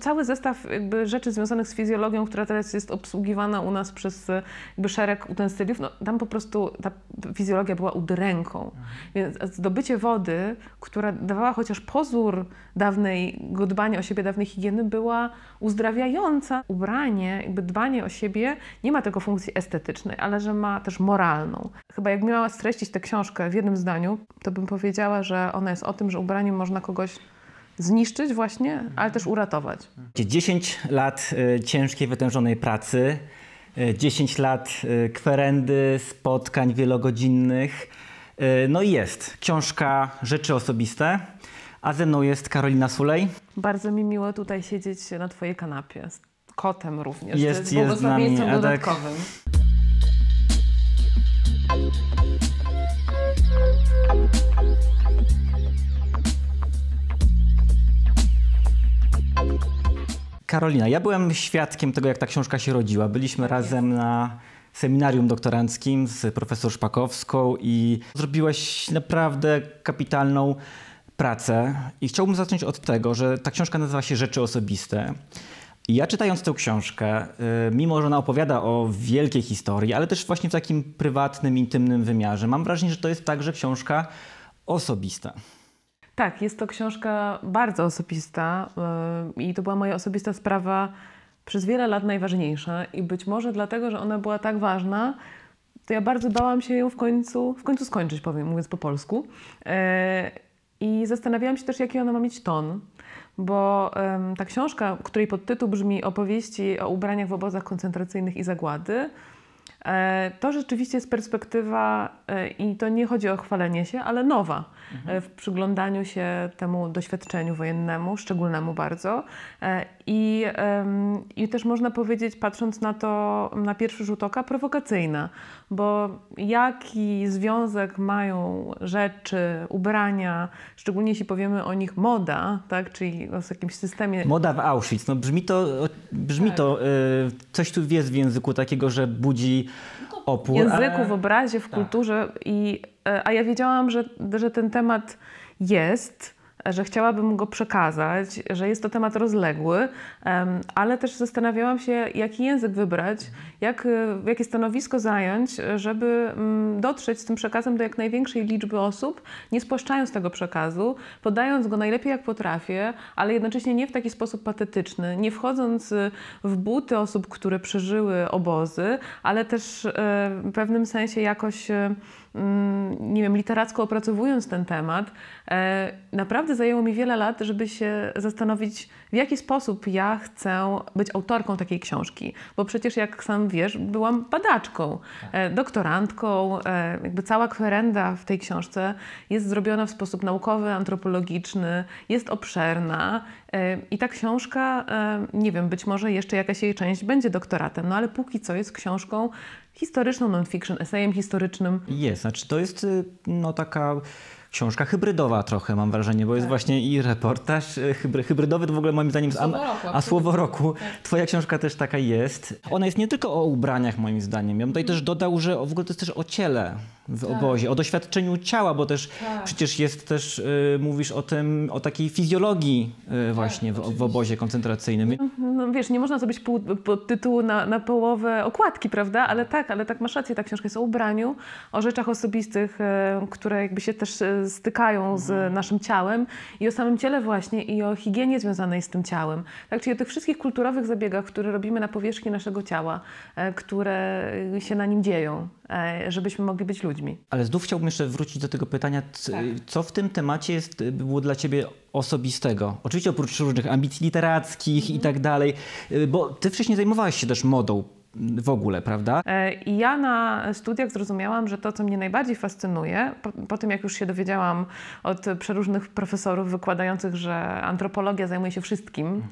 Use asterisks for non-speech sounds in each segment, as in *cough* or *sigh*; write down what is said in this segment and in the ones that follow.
Cały zestaw rzeczy związanych z fizjologią, która teraz jest obsługiwana u nas przez e, szereg utensyliów, no, tam po prostu ta fizjologia była udręką. Mhm. Więc zdobycie wody, która dawała chociaż pozór dawnej dbania o siebie, dawnej higieny, była uzdrawiająca. Ubranie, jakby dbanie o siebie nie ma tylko funkcji estetycznej, ale że ma też moralną. Chyba jak miała streścić tę książkę w jednym zdaniu, to bym powiedziała, że ona jest o tym, że ubraniem można kogoś zniszczyć właśnie, ale też uratować. 10 lat y, ciężkiej, wytężonej pracy, 10 y, lat y, kwerendy, spotkań wielogodzinnych. No i jest książka Rzeczy Osobiste, a ze mną jest Karolina Sulej. Bardzo mi miło tutaj siedzieć na Twojej kanapie. Z kotem również. Jest, jest, jest z nami. dodatkowym. Adek. Karolina, ja byłem świadkiem tego, jak ta książka się rodziła. Byliśmy tak razem na seminarium doktoranckim z profesor Szpakowską i zrobiłaś naprawdę kapitalną pracę. I chciałbym zacząć od tego, że ta książka nazywa się Rzeczy Osobiste. I ja czytając tę książkę, y, mimo że ona opowiada o wielkiej historii, ale też właśnie w takim prywatnym, intymnym wymiarze, mam wrażenie, że to jest także książka osobista. Tak, jest to książka bardzo osobista y, i to była moja osobista sprawa przez wiele lat najważniejsza i być może dlatego, że ona była tak ważna, to ja bardzo bałam się ją w końcu, w końcu skończyć, powiem, mówiąc po polsku. Y, I zastanawiałam się też, jaki ona ma mieć ton, bo ta książka, której podtytuł brzmi Opowieści o ubraniach w obozach koncentracyjnych i zagłady, E, to rzeczywiście jest perspektywa, e, i to nie chodzi o chwalenie się, ale nowa mhm. e, w przyglądaniu się temu doświadczeniu wojennemu, szczególnemu bardzo. I, I też można powiedzieć, patrząc na to na pierwszy rzut oka, prowokacyjna, bo jaki związek mają rzeczy, ubrania, szczególnie jeśli powiemy o nich moda, tak, czyli o jakimś systemie. Moda w Auschwitz, no brzmi to, brzmi tak. to coś tu jest w języku takiego, że budzi opór, w języku, ale... w obrazie, w tak. kulturze. I, e, a ja wiedziałam, że, że ten temat jest że chciałabym go przekazać, że jest to temat rozległy, ale też zastanawiałam się, jaki język wybrać, jak, e, jakie stanowisko zająć, żeby mm, dotrzeć z tym przekazem do jak największej liczby osób, nie spłaszczając tego przekazu, podając go najlepiej jak potrafię, ale jednocześnie nie w taki sposób patetyczny, nie wchodząc e, w buty osób, które przeżyły obozy, ale też e, w pewnym sensie jakoś Mm, nie wiem, literacko opracowując ten temat, e, naprawdę zajęło mi wiele lat, żeby się zastanowić, w jaki sposób ja chcę być autorką takiej książki. Bo przecież, jak sam wiesz, byłam badaczką, e, doktorantką. E, jakby cała kwerenda w tej książce jest zrobiona w sposób naukowy, antropologiczny, jest obszerna, E, I ta książka, e, nie wiem, być może jeszcze jakaś jej część będzie doktoratem, no ale póki co jest książką historyczną, non-fiction, esejem historycznym. Jest, znaczy to jest y, no taka książka hybrydowa trochę, mam wrażenie, bo jest tak. właśnie i reportaż e, hybry, hybrydowy, to w ogóle moim zdaniem, słowo a, roku, a słowo roku, tak. twoja książka też taka jest. Ona jest nie tylko o ubraniach moim zdaniem, ja bym tutaj mhm. też dodał, że w ogóle to jest też o ciele w tak. obozie, o doświadczeniu ciała, bo też tak. przecież jest też, y, mówisz o tym, o takiej fizjologii y, właśnie w, w, obozie koncentracyjnym. Mhm. No, wiesz, nie można zrobić tytułu na, na połowę okładki, prawda? Ale tak, ale tak masz rację, ta książka jest o ubraniu, o rzeczach osobistych, y, które jakby się też stykają z mhm. naszym ciałem i o samym ciele właśnie i o higienie związanej z tym ciałem. Tak, czyli o tych wszystkich kulturowych zabiegach, które robimy na powierzchni naszego ciała, e, które się na nim dzieją, e, żebyśmy mogli być ludźmi. Ale znów chciałbym jeszcze wrócić do tego pytania, tak. co w tym temacie jest, było dla Ciebie osobistego? Oczywiście oprócz różnych ambicji literackich mm. i mhm. tak dalej, y, bo Ty wcześniej zajmowałaś się też modą w ogóle, prawda? E, I ja na studiach zrozumiałam, że to, co mnie najbardziej fascynuje, po, po, tym jak już się dowiedziałam od przeróżnych profesorów wykładających, że antropologia zajmuje się wszystkim mhm.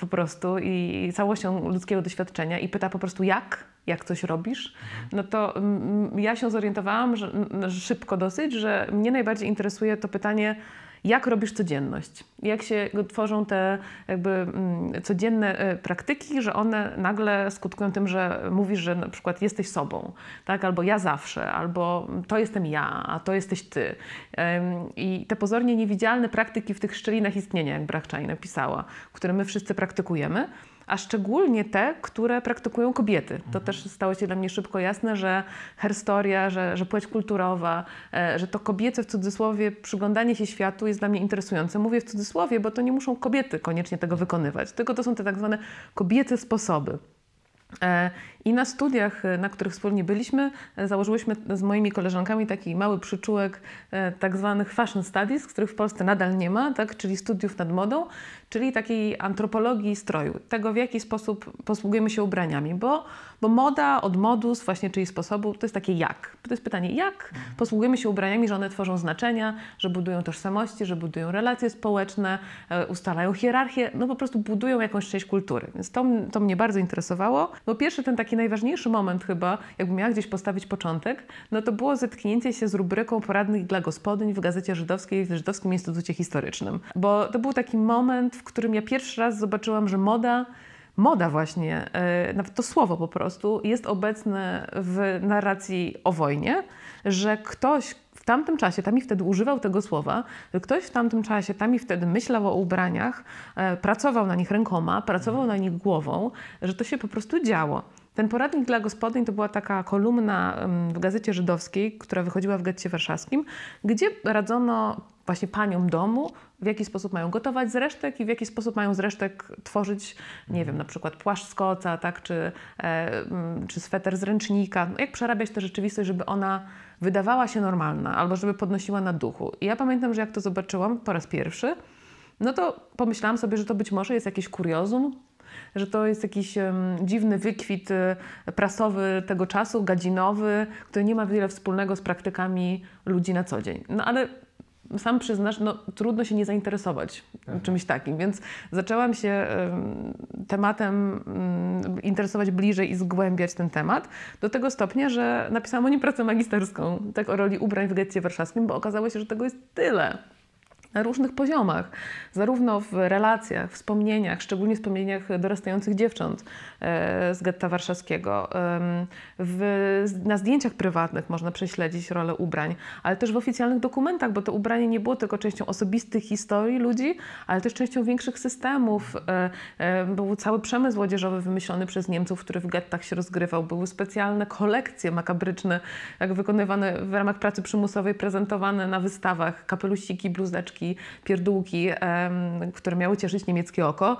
po prostu i całością ludzkiego doświadczenia i pyta po prostu jak, jak coś robisz, mhm. no to mm, mm, ja się zorientowałam mm, że, szybko dosyć, że mnie najbardziej interesuje to pytanie, jak robisz codzienność, jak się tworzą te jakby mm, codzienne e, praktyki, że one nagle skutkują tym, że mówisz, że na przykład jesteś sobą, tak? albo ja zawsze, albo to jestem ja, a to jesteś ty. I te pozornie niewidzialne praktyki w tych szczelinach istnienia, jak Brachczaj napisała, które my wszyscy praktykujemy, a szczególnie te, które praktykują kobiety. To mhm. też stało się dla mnie szybko jasne, że herstoria, że, że płeć kulturowa, e, że to kobiece w cudzysłowie przyglądanie się światu jest dla mnie interesujące. Mówię w cudzysłowie, bo to nie muszą kobiety koniecznie tego wykonywać, tylko to są te tak zwane kobiece sposoby. E, I na studiach, e, na których wspólnie byliśmy, założyłyśmy z moimi koleżankami taki mały przyczółek tak zwanych fashion studies, których w Polsce nadal nie ma, tak? czyli studiów nad modą, czyli takiej antropologii stroju, tego w jaki sposób posługujemy się ubraniami, bo, bo moda od modus, właśnie czyli sposobu, to jest takie jak. To jest pytanie, jak posługujemy się ubraniami, że one tworzą znaczenia, że budują tożsamości, że budują relacje społeczne, e, ustalają hierarchię, no po prostu budują jakąś część kultury. Więc to, to mnie bardzo interesowało. No pierwszy ten taki najważniejszy moment chyba, jakbym miała gdzieś postawić początek, no to było zetknięcie się z rubryką poradnych dla gospodyń w Gazecie Żydowskiej w Żydowskim Instytucie Historycznym. Bo to był taki moment, w w którym ja pierwszy raz zobaczyłam, że moda, moda właśnie, e, nawet to słowo po prostu, jest obecne w narracji o wojnie, że ktoś, w tamtym czasie, tam i wtedy używał tego słowa, że ktoś w tamtym czasie, tam i wtedy myślał o ubraniach, e, pracował na nich rękoma, pracował na nich głową, że to się po prostu działo. Ten poradnik dla gospodyń to była taka kolumna w gazecie żydowskiej, która wychodziła w getcie warszawskim, gdzie radzono właśnie paniom domu, w jaki sposób mają gotować z resztek i w jaki sposób mają z resztek tworzyć, nie wiem, na przykład płaszcz z koca, tak, czy, e, mm, czy sweter z ręcznika. No, jak przerabiać tę rzeczywistość, żeby ona wydawała się normalna albo żeby podnosiła na duchu. I ja pamiętam, że jak to zobaczyłam po raz pierwszy, no to pomyślałam sobie, że to być może jest jakieś kuriozum, że to jest jakiś um, dziwny wykwit e, prasowy tego czasu, gadzinowy, który nie ma wiele wspólnego z praktykami ludzi na co dzień. No ale sam przyznasz, no, trudno się nie zainteresować mhm. czymś takim, więc zaczęłam się y, tematem y, interesować bliżej i zgłębiać ten temat do tego stopnia, że napisałam o nim pracę magisterską, tak o roli ubrań w getcie warszawskim, bo okazało się, że tego jest tyle na różnych poziomach, zarówno w relacjach, wspomnieniach, szczególnie wspomnieniach dorastających dziewcząt e, z getta warszawskiego. W, na zdjęciach prywatnych można prześledzić rolę ubrań, ale też w oficjalnych dokumentach, bo to ubranie nie było tylko częścią osobistych historii ludzi, ale też częścią większych systemów. E, e, był cały przemysł odzieżowy wymyślony przez Niemców, który w gettach się rozgrywał. Były specjalne kolekcje makabryczne, jak wykonywane w ramach pracy przymusowej, prezentowane na wystawach, kapelusiki, bluzeczki, bajki, pierdółki, które miały cieszyć niemieckie oko.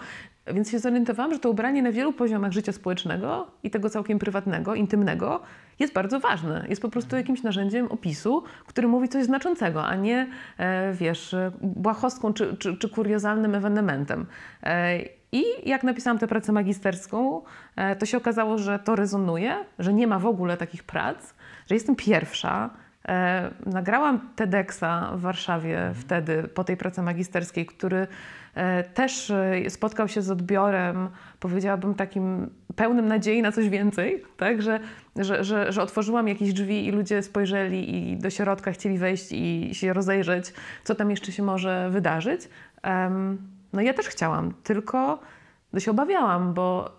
Więc się zorientowałam, że to ubranie na wielu poziomach życia społecznego i tego całkiem prywatnego, intymnego jest bardzo ważne. Jest po prostu jakimś narzędziem opisu, który mówi coś znaczącego, a nie, e, wiesz, błahostką czy, czy, czy kuriozalnym ewenementem. E, I jak napisałam tę pracę magisterską, e, to się okazało, że to rezonuje, że nie ma w ogóle takich prac, że jestem pierwsza, E, nagrałam TEDxa w Warszawie mhm. wtedy, po tej pracy magisterskiej, który e, też e, spotkał się z odbiorem, powiedziałabym takim pełnym nadziei na coś więcej, tak? że, że, że, że otworzyłam jakieś drzwi i ludzie spojrzeli i do środka chcieli wejść i się rozejrzeć, co tam jeszcze się może wydarzyć. No ja też chciałam, tylko no się obawiałam, bo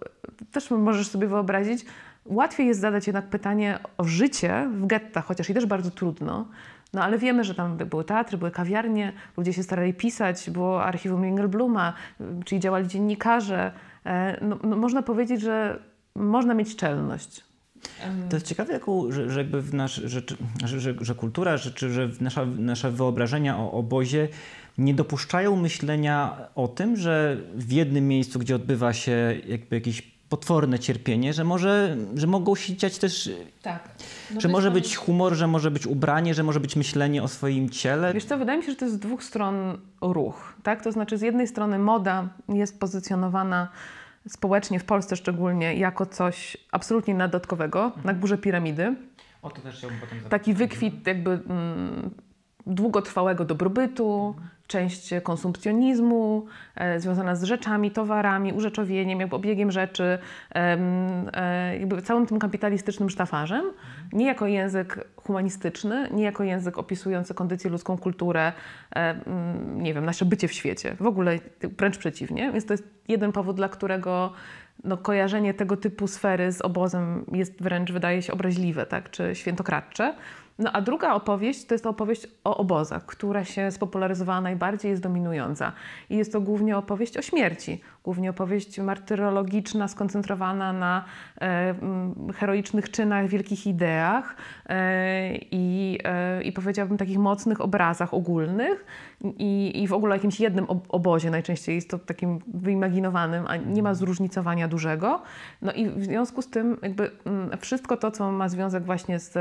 też możesz sobie wyobrazić, Łatwiej jest zadać jednak pytanie o życie w gettach, chociaż i też bardzo trudno. No ale wiemy, że tam były teatry, były kawiarnie, ludzie się starali pisać, było archiwum Engelbluma, czyli działali dziennikarze. E, no, no, można powiedzieć, że można mieć czelność. To jest ciekawe, jaką, że, że, jakby w nasz, że, że, że kultura, że, że nasza, nasze wyobrażenia o obozie nie dopuszczają myślenia o tym, że w jednym miejscu, gdzie odbywa się jakby jakiś potworne cierpienie, że może, że mogą się dziać też... Tak. No że może być humor, że może być ubranie, że może być myślenie o swoim ciele. Wiesz co, wydaje mi się, że to jest z dwóch stron ruch, tak? To znaczy z jednej strony moda jest pozycjonowana społecznie w Polsce szczególnie jako coś absolutnie nadodatkowego, mhm. na górze piramidy. O, to też chciałbym potem zapytać. Taki wykwit jakby mm, długotrwałego dobrobytu, mhm część konsumpcjonizmu e, związana z rzeczami, towarami, urzeczowieniem, jakby obiegiem rzeczy, e, jakby całym tym kapitalistycznym sztafarzem, nie jako język humanistyczny, nie jako język opisujący kondycję ludzką, kulturę, e, nie wiem, nasze bycie w świecie. W ogóle wręcz przeciwnie. Więc to jest jeden powód, dla którego no, kojarzenie tego typu sfery z obozem jest wręcz, wydaje się, obraźliwe, tak, czy świętokradcze. No a druga opowieść to jest opowieść o obozach, która się spopularyzowała najbardziej, jest dominująca. I jest to głównie opowieść o śmierci, głównie opowieść martyrologiczna, skoncentrowana na e, heroicznych czynach, wielkich ideach e, i, e, i powiedziałabym takich mocnych obrazach ogólnych i, i w ogóle jakimś jednym obozie. Najczęściej jest to takim wyimaginowanym, a nie ma zróżnicowania dużego. No i w związku z tym jakby wszystko to, co ma związek właśnie z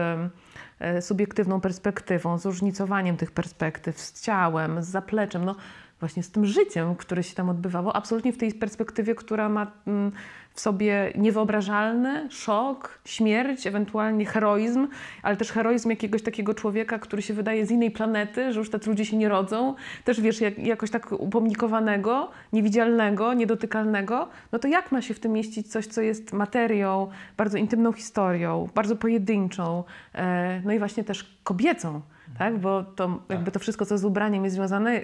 E, subiektywną perspektywą, zróżnicowaniem tych perspektyw, z ciałem, z zapleczem. No, właśnie z tym życiem, które się tam odbywało, absolutnie w tej perspektywie, która ma mm, w sobie niewyobrażalny szok, śmierć, ewentualnie heroizm, ale też heroizm jakiegoś takiego człowieka, który się wydaje z innej planety, że już tacy ludzie się nie rodzą, też wiesz, jak, jakoś tak upomnikowanego, niewidzialnego, niedotykalnego, no to jak ma się w tym mieścić coś, co jest materią, bardzo intymną historią, bardzo pojedynczą, e, no i właśnie też kobiecą tak? bo to, jakby to wszystko, co z ubraniem jest związane,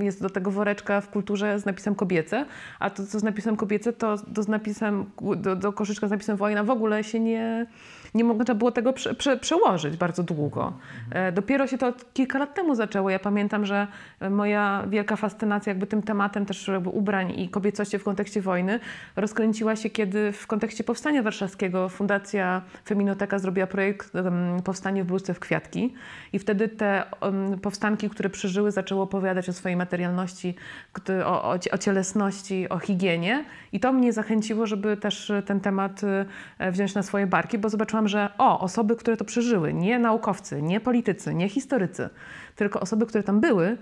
jest do tego woreczka w kulturze z napisem kobiece, a to, co z napisem kobiece, to do, z napisem, do, do koszyczka z napisem wojna w ogóle się nie nie można było tego prze, prze, przełożyć bardzo długo. Mhm. E, dopiero się to kilka lat temu zaczęło. Ja pamiętam, że moja wielka fascynacja jakby tym tematem też jakby ubrań i kobiecości w kontekście wojny rozkręciła się, kiedy w kontekście Powstania Warszawskiego Fundacja Feminoteka zrobiła projekt Powstanie w bluzce w kwiatki i wtedy te powstanki, które przeżyły, zaczęły opowiadać o swojej materialności, o, o, o cielesności, o higienie i to mnie zachęciło, żeby też ten temat e, wziąć na swoje barki, bo zobaczyłam że o, osoby, które to przeżyły, nie naukowcy, nie politycy, nie historycy, tylko osoby, które tam były,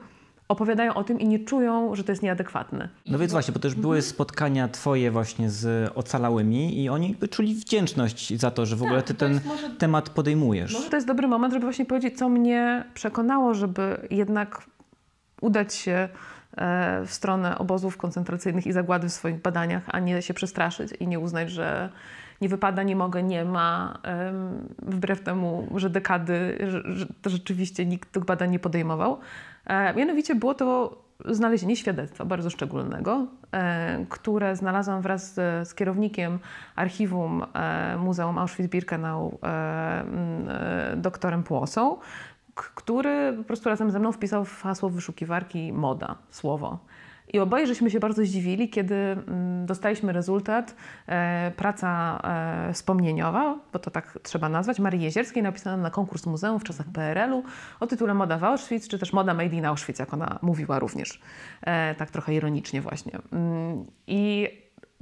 opowiadają o tym i nie czują, że to jest nieadekwatne. No więc właśnie, bo też były mhm. spotkania twoje właśnie z ocalałymi i oni czuli wdzięczność za to, że w tak, ogóle ty ten może, temat podejmujesz. Może to jest dobry moment, żeby właśnie powiedzieć, co mnie przekonało, żeby jednak udać się e, w stronę obozów koncentracyjnych i zagłady w swoich badaniach, a nie się przestraszyć i nie uznać, że nie wypada, nie mogę, nie ma. Wbrew temu, że dekady że rzeczywiście nikt tych badań nie podejmował. E, mianowicie było to znalezienie świadectwa bardzo szczególnego, e, które znalazłam wraz z, kierownikiem archiwum e, Muzeum Auschwitz-Birkenau, doktorem Płosą, który po prostu razem ze mną wpisał w hasło wyszukiwarki moda, słowo. I oboje żeśmy się bardzo zdziwili, kiedy mm, dostaliśmy rezultat e, praca e, wspomnieniowa, bo to tak trzeba nazwać, Marii Jezierskiej, napisana na konkurs muzeum w czasach PRL-u o tytule Moda w Auschwitz, czy też Moda Made in Auschwitz, jak ona mówiła również, e, tak trochę ironicznie właśnie. Mm, I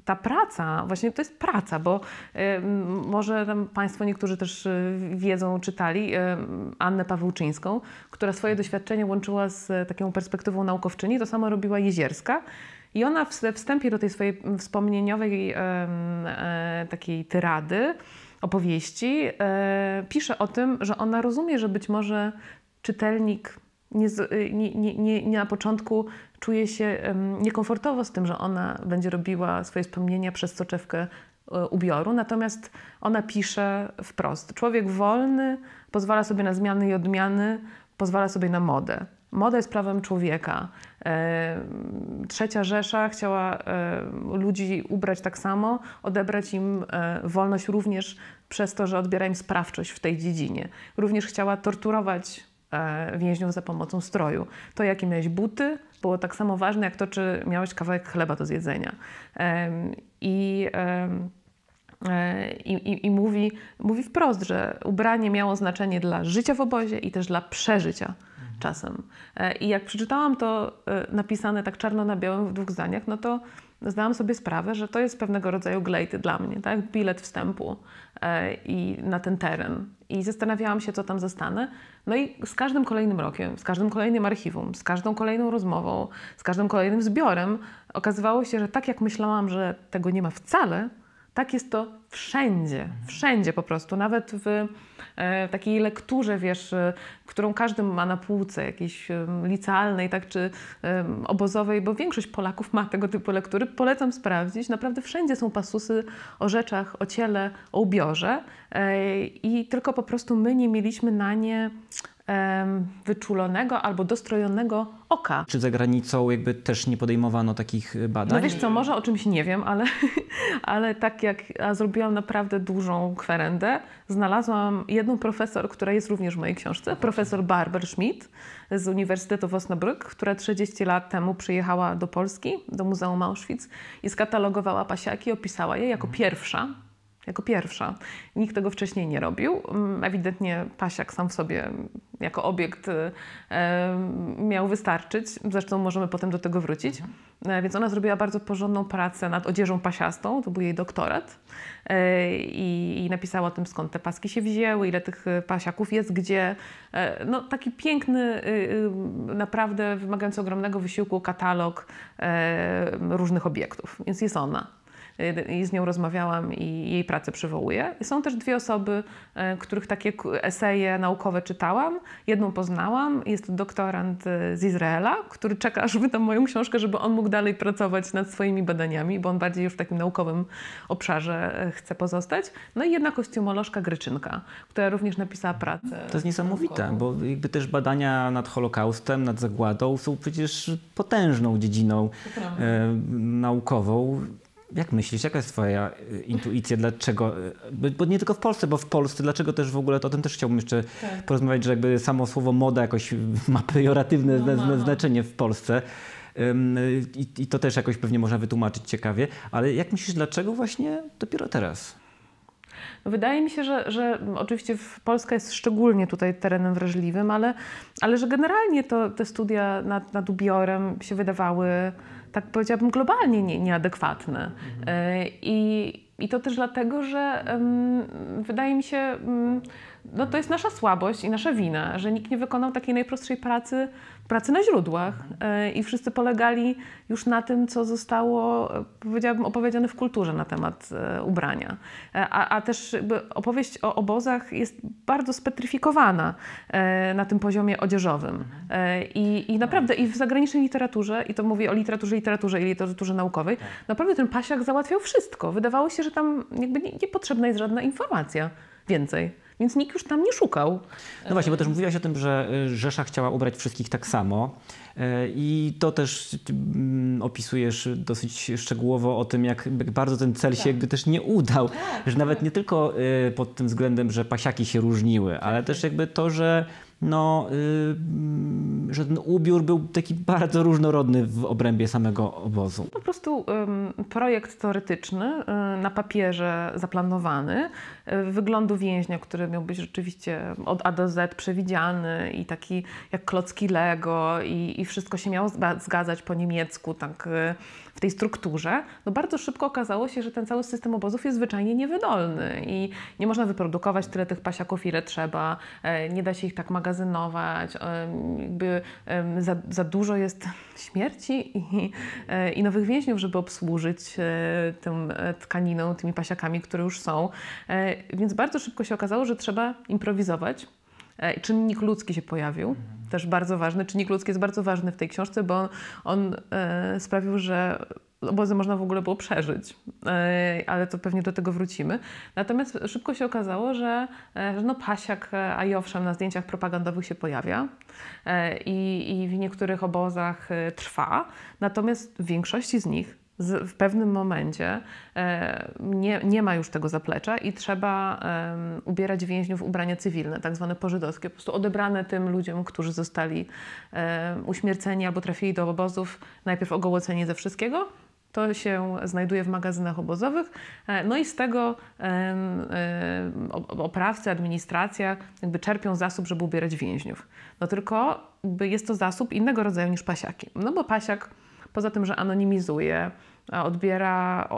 ta praca, właśnie to jest praca, bo y, może Państwo niektórzy też y, wiedzą, czytali y, Annę Pawłczyńską, która swoje doświadczenie łączyła z taką perspektywą naukowczyni, to samo robiła Jezierska. I ona we wstępie do tej swojej wspomnieniowej e, takiej tyrady, opowieści, e, pisze o tym, że ona rozumie, że być może czytelnik Y, nie, nie, nie, nie, na początku czuje się niekomfortowo z tym, że ona będzie robiła swoje wspomnienia przez soczewkę y, ubioru, natomiast ona pisze wprost. Człowiek wolny pozwala sobie na zmiany i odmiany, pozwala sobie na modę. Moda jest prawem człowieka. E, trzecia Rzesza chciała e, ludzi ubrać tak samo, odebrać im e, wolność również przez to, że odbiera im sprawczość w tej dziedzinie. Również chciała torturować E, więźniów za pomocą stroju. To, jakie miałeś buty, było tak samo ważne, jak to, czy miałeś kawałek chleba do zjedzenia. I e, i, i, i, mówi, mówi wprost, że ubranie miało znaczenie dla życia w obozie i też dla przeżycia mhm. czasem. E, I jak przeczytałam to napisane tak czarno na białym w dwóch zdaniach, no to zdałam sobie sprawę, że to jest pewnego rodzaju glejty dla mnie, tak? bilet wstępu i na ten teren i zastanawiałam się, co tam zostanę. No i z każdym kolejnym rokiem, z każdym kolejnym archiwum, z każdą kolejną rozmową, z każdym kolejnym zbiorem okazywało się, że tak jak myślałam, że tego nie ma wcale, tak jest to wszędzie, mhm. wszędzie po prostu, nawet w e, takiej lekturze, wiesz, e, którą każdy ma na półce, jakiejś e, licealnej, tak, czy obozowej, bo większość Polaków ma tego typu lektury. Polecam sprawdzić. Naprawdę wszędzie są pasusy o rzeczach, o ciele, o ubiorze i tylko po prostu my nie mieliśmy na nie wyczulonego albo dostrojonego oka. Czy za granicą jakby też nie podejmowano takich e, badań? No wiesz co, może o czymś nie wiem, ale, *laughs* ale tak jak ja zrobiłam naprawdę dużą kwerendę, znalazłam jedną profesor, która jest również w mojej książce, profesor Barber Schmidt z Uniwersytetu w Osnabrück, która 30 lat temu przyjechała do Polski, do Muzeum Auschwitz i skatalogowała pasiaki, opisała je jako mhm. pierwsza jako pierwsza. Nikt tego wcześniej nie robił. Mm, ewidentnie pasiak sam w sobie mm, jako obiekt y, miał wystarczyć. Zresztą możemy potem do tego wrócić. Mhm. E, więc ona zrobiła bardzo porządną pracę nad odzieżą pasiastą. To był jej doktorat. E, I napisała o tym, skąd te paski się wzięły, ile tych y, pasiaków jest, gdzie. E, no, taki piękny, y, naprawdę wymagający ogromnego wysiłku katalog różnych obiektów. Więc jest ona i z nią rozmawiałam i jej pracę przywołuję. Są też dwie osoby, e, których takie eseje naukowe czytałam. Jedną poznałam, jest to doktorant e, z Izraela, który czeka, *laughs* aż wydam moją książkę, żeby on mógł dalej pracować nad swoimi badaniami, bo on bardziej już w takim naukowym obszarze e, chce pozostać. No i jedna kostiumolożka Gryczynka, która również napisała pracę. To jest niesamowite, naukową. bo jakby też badania nad Holokaustem, nad zagładą są przecież potężną dziedziną e, naukową. Jak myślisz, jaka jest twoja y, intuicja, dlaczego, y, bo nie tylko w Polsce, bo w Polsce, dlaczego też w ogóle, to o tym też chciałbym jeszcze tak. porozmawiać, że jakby samo słowo moda jakoś *laughs* ma pejoratywne no, no, znaczenie w Polsce. I, I, to też jakoś pewnie można wytłumaczyć ciekawie, ale jak myślisz, dlaczego właśnie dopiero teraz? No wydaje mi się, że, że oczywiście Polska jest szczególnie tutaj terenem wrażliwym, ale, ale że generalnie to, te studia nad, nad ubiorem się wydawały tak powiedziałabym, globalnie nie, nieadekwatny. Mhm. E, I, i to też dlatego, że um, wydaje mi się, um, no to jest nasza słabość i nasza wina, że nikt nie wykonał takiej najprostszej pracy, pracy na źródłach. E, I wszyscy polegali już na tym, co zostało, powiedziałabym, opowiedziane w kulturze na temat e, ubrania. E, a, a, też opowieść o obozach jest bardzo spetryfikowana na tym poziomie odzieżowym. I, i, naprawdę, i w zagranicznej literaturze, i to mówię o literaturze, literaturze i literaturze naukowej, tak. naprawdę ten pasiak załatwiał wszystko. Wydawało się, że że tam jakby nie, niepotrzebna jest żadna informacja więcej. Więc nikt już tam nie szukał. No właśnie, bo też mówiłaś o tym, że y, Rzesza chciała ubrać wszystkich tak samo. Y, I to też y, mm, opisujesz dosyć szczegółowo o tym, jak bardzo ten cel tak. się jakby też nie udał. Tak. Że nawet tak. nie tylko pod tym względem, że pasiaki się różniły, ale tak, też tak. jakby to, że no, y, mm, że ten ubiór był taki bardzo różnorodny w obrębie samego obozu. Po prostu projekt teoretyczny, y, na papierze zaplanowany, y, wyglądu więźnia, który miał być rzeczywiście od A do Z przewidziany i taki jak klocki Lego i, i wszystko się miało zgadzać po niemiecku, tak w tej strukturze, no bardzo szybko okazało się, że ten cały system obozów jest zwyczajnie niewydolny i nie można wyprodukować tyle tych pasiaków, ile trzeba, e, nie da się ich tak magazynować, e, jakby za, za dużo jest *laughs* śmierci i, e, i nowych więźniów, żeby obsłużyć tą tkaniną, tymi pasiakami, które już są. Więc bardzo szybko się okazało, że trzeba improwizować E, czynnik ludzki się pojawił, mhm. też bardzo ważny. Czynnik ludzki jest bardzo ważny w tej książce, bo on, on e, sprawił, że obozy można w ogóle było przeżyć, e, ale to pewnie do tego wrócimy. Natomiast szybko się okazało, że, że no pasiak, a i owszem, na zdjęciach propagandowych się pojawia i, i w niektórych obozach trwa, natomiast w większości z nich w pewnym momencie e, nie, nie ma już tego zaplecza i trzeba ubierać więźniów w ubrania cywilne, tak zwane pożydowskie, po prostu odebrane tym ludziom, którzy zostali uśmierceni albo trafili do obozów, najpierw ogołoceni ze wszystkiego, to się znajduje w magazynach obozowych. E, no i z tego e, oprawcy, administracja jakby czerpią zasób, żeby ubierać więźniów. No tylko jest to zasób innego rodzaju niż pasiaki. No bo pasiak poza tym, że anonimizuje, odbiera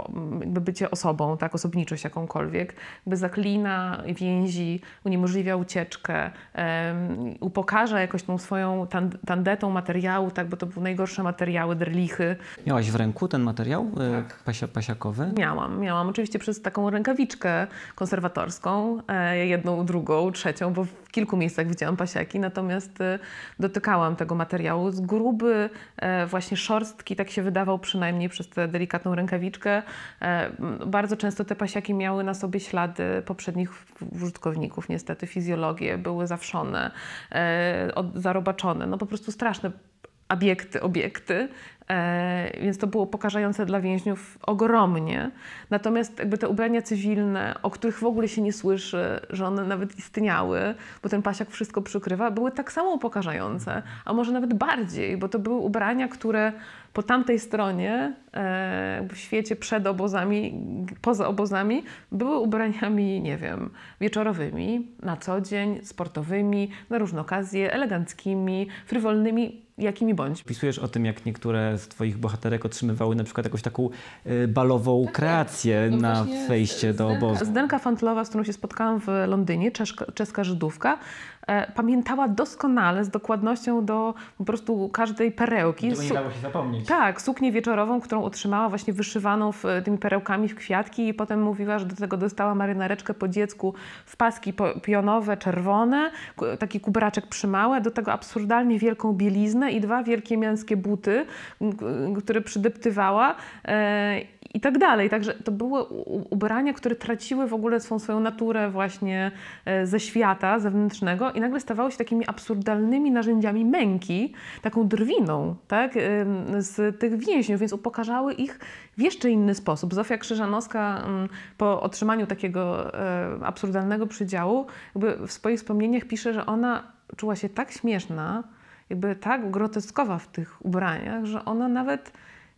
jakby bycie osobą, tak, osobniczość jakąkolwiek, jakby zaklina więzi, uniemożliwia ucieczkę, um, upokarza jakoś tą swoją tan tandetą materiału, tak, bo to były najgorsze materiały, drlichy. Miałaś w ręku ten materiał e, tak. pasiakowy? Miałam, miałam oczywiście przez taką rękawiczkę konserwatorską, e, jedną, drugą, trzecią, bo w kilku miejscach widziałam pasiaki, natomiast e, dotykałam tego materiału z gruby, właśnie szorstki, tak się wydawał przynajmniej przez te delikatną rękawiczkę. E, bardzo często te pasiaki miały na sobie ślady poprzednich użytkowników, niestety fizjologie były zawszone, e, zarobaczone, no po prostu straszne obiekty, obiekty, e, więc to było pokażające dla więźniów ogromnie. Natomiast jakby te ubrania cywilne, o których w ogóle się nie słyszy, że one nawet istniały, bo ten pasiak wszystko przykrywa, były tak samo upokarzające, a może nawet bardziej, bo to były ubrania, które po tamtej stronie, e, w świecie przed obozami, poza obozami, były ubraniami, nie wiem, wieczorowymi, na co dzień, sportowymi, na różne okazje, eleganckimi, frywolnymi, jakimi bądź. Pisujesz o tym, jak niektóre z Twoich bohaterek otrzymywały na przykład jakąś taką e, balową tak, tak, kreację no na wejście do obozu. Zdenka Fantlowa, z którą się spotkałam w Londynie, czeska, czeska Żydówka, E, pamiętała doskonale, z dokładnością do po prostu każdej perełki. Tego nie dało się zapomnieć. Tak, suknię wieczorową, którą otrzymała właśnie wyszywaną w, e, tymi perełkami w kwiatki i potem mówiła, że do tego dostała marynareczkę po dziecku w paski pionowe, czerwone, taki kubraczek przymałe, do tego absurdalnie wielką bieliznę i dwa wielkie mięskie buty, które przydeptywała e, i tak dalej. Także to były ubrania, które traciły w ogóle swą, swoją naturę właśnie e, ze świata zewnętrznego i nagle stawały się takimi absurdalnymi narzędziami męki, taką drwiną tak, z tych więźniów, więc upokarzały ich w jeszcze inny sposób. Zofia Krzyżanowska mm, po otrzymaniu takiego e, absurdalnego przydziału jakby w swoich wspomnieniach pisze, że ona czuła się tak śmieszna, jakby tak groteskowa w tych ubraniach, że ona nawet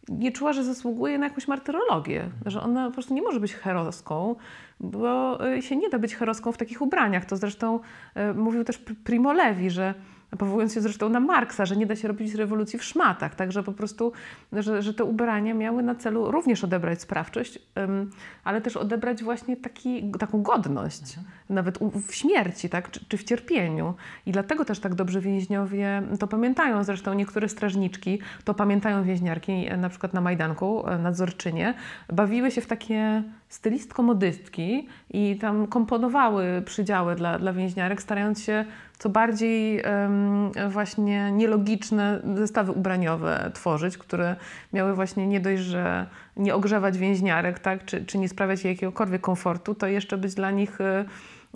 nie czuła, że zasługuje na jakąś martyrologię, że ona po prostu nie może być heroską, bo e, się nie da być heroską w takich ubraniach. To zresztą e, mówił też Primo Levi, że powołując się zresztą na Marksa, że nie da się robić rewolucji w szmatach, także po prostu, że, że te ubrania miały na celu również odebrać sprawczość, um, ale też odebrać właśnie taki, taką godność, mhm. nawet u, w śmierci, tak, czy, czy, w cierpieniu. I dlatego też tak dobrze więźniowie to pamiętają, zresztą niektóre strażniczki to pamiętają więźniarki, na przykład na Majdanku, e, nadzorczynie, bawiły się w takie stylistko-modystki i tam komponowały przydziały dla, dla więźniarek, starając się co bardziej um, właśnie nielogiczne zestawy ubraniowe tworzyć, które miały właśnie nie dość, że nie ogrzewać więźniarek, tak, czy, czy nie sprawiać jej jakiegokolwiek komfortu, to jeszcze być dla nich... E,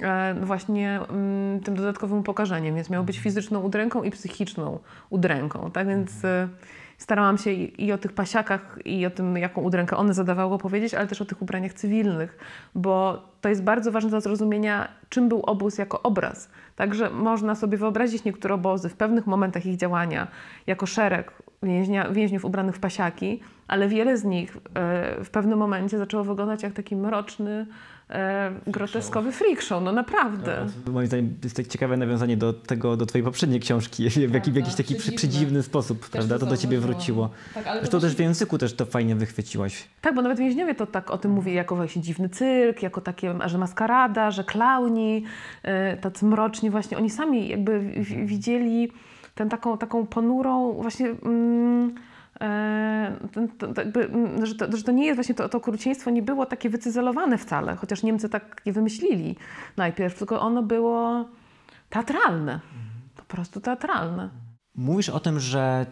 e, właśnie mm, tym dodatkowym upokarzeniem, więc miało być fizyczną udręką i psychiczną udręką, tak więc e, starałam się i, o tych pasiakach, i o tym, jaką udrękę one zadawały opowiedzieć, ale też o tych ubraniach cywilnych, bo to jest bardzo ważne dla zrozumienia, czym był obóz jako obraz. Także można sobie wyobrazić niektóre obozy w pewnych momentach ich działania jako szereg więźnia, więźniów ubranych w pasiaki, ale wiele z nich e, w pewnym momencie zaczęło wyglądać jak taki mroczny, e, groteskowy freak show, no naprawdę. No, moim zdaniem jest to tak ciekawe nawiązanie do tego, do twojej poprzedniej książki, *laughs* w, jaki, w tak, jakiś taki przydziwny przedziwny sposób, też prawda, to, do ciebie wróciło. Tak, ale Zresztą to też w języku też to fajnie wychwyciłaś. Tak, bo nawet więźniowie to tak o tym mówi, jako właśnie dziwny cyrk, jako takie, że maskarada, że klauni, e, tacy mroczni właśnie, oni sami jakby widzieli ten taką, taką ponurą właśnie... Mm, e, mm, że, to, że, to, nie jest właśnie to, to okrucieństwo nie było takie wycyzelowane wcale, chociaż Niemcy tak je wymyślili najpierw, tylko ono było teatralne, po prostu teatralne. Mówisz o tym, że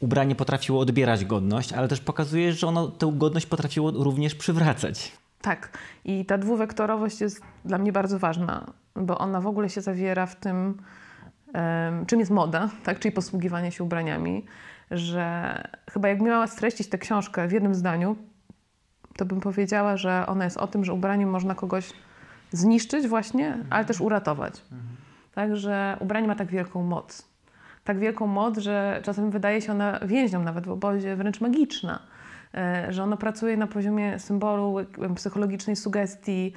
ubranie potrafiło odbierać godność, ale też pokazujesz, że ono tę godność potrafiło również przywracać. Tak, i ta dwuwektorowość jest dla mnie bardzo ważna, bo ona w ogóle się zawiera w tym, czym jest moda, *laughs* tak? czyli posługiwanie się ubraniami, że chyba jak miała streścić tę książkę w jednym zdaniu, to bym powiedziała, że ona jest o tym, że ubraniem można kogoś zniszczyć właśnie, ale też uratować. Także ubranie ma tak wielką moc. Tak wielką moc, że czasem wydaje się ona więźniom nawet w obozie wręcz magiczna E, że ono pracuje na poziomie symbolu psychologicznej sugestii,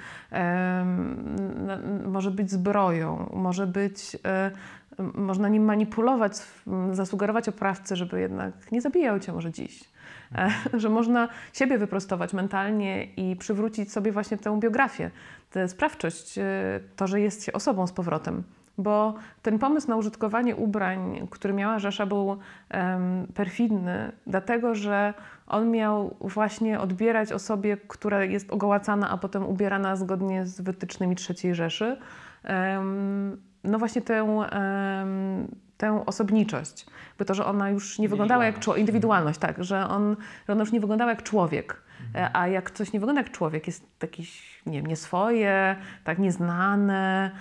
może być zbroją, może być e, można nim manipulować, zasugerować oprawcy, żeby jednak nie zabijał cię może dziś. E, mhm. *laughs* że można siebie wyprostować mentalnie i przywrócić sobie właśnie tę biografię, tę sprawczość, to, że jest się osobą z powrotem. Bo ten pomysł na użytkowanie ubrań, który miała Rzesza, był perfidny, dlatego że on miał właśnie odbierać osobie, która jest ogołacana, a potem ubierana zgodnie z wytycznymi III Rzeszy, no właśnie tę, tę osobniczość. By to, że ona już nie wyglądała jak człowiek, indywidualność, tak, że, on, że ona już nie wyglądała jak człowiek. E, mhm. A jak coś nie wygląda jak człowiek, jest jakieś, nie wiem, nieswoje, tak nieznane,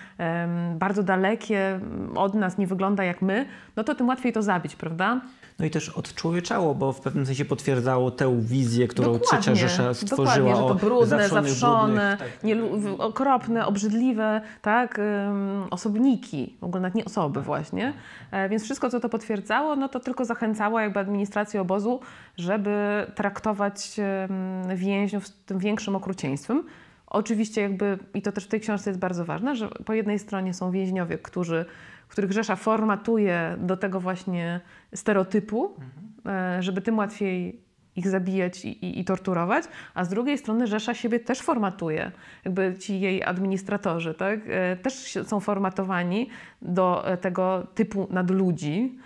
bardzo dalekie od nas, nie wygląda jak my, no to tym łatwiej to zabić, prawda? no i też odczłowieczało, bo w pewnym sensie potwierdzało tę wizję, którą dokładnie, trzecia Rzesza stworzyła. Dokładnie, że to brudne, zawszone, tak. tak. nie, okropne, obrzydliwe tak, osobniki, w ogóle nawet nie osoby właśnie. E, więc wszystko, co to potwierdzało, no to tylko zachęcało jakby administrację obozu, żeby traktować więźniów z tym większym okrucieństwem. Oczywiście jakby, i to też w tej książce jest bardzo ważne, że po jednej stronie są więźniowie, którzy, których Rzesza formatuje do tego właśnie stereotypu, mhm. E, żeby tym łatwiej ich zabijać i, i, i, torturować, a z drugiej strony Rzesza siebie też formatuje. Jakby ci jej administratorzy tak? E, też są formatowani do e, tego typu nadludzi,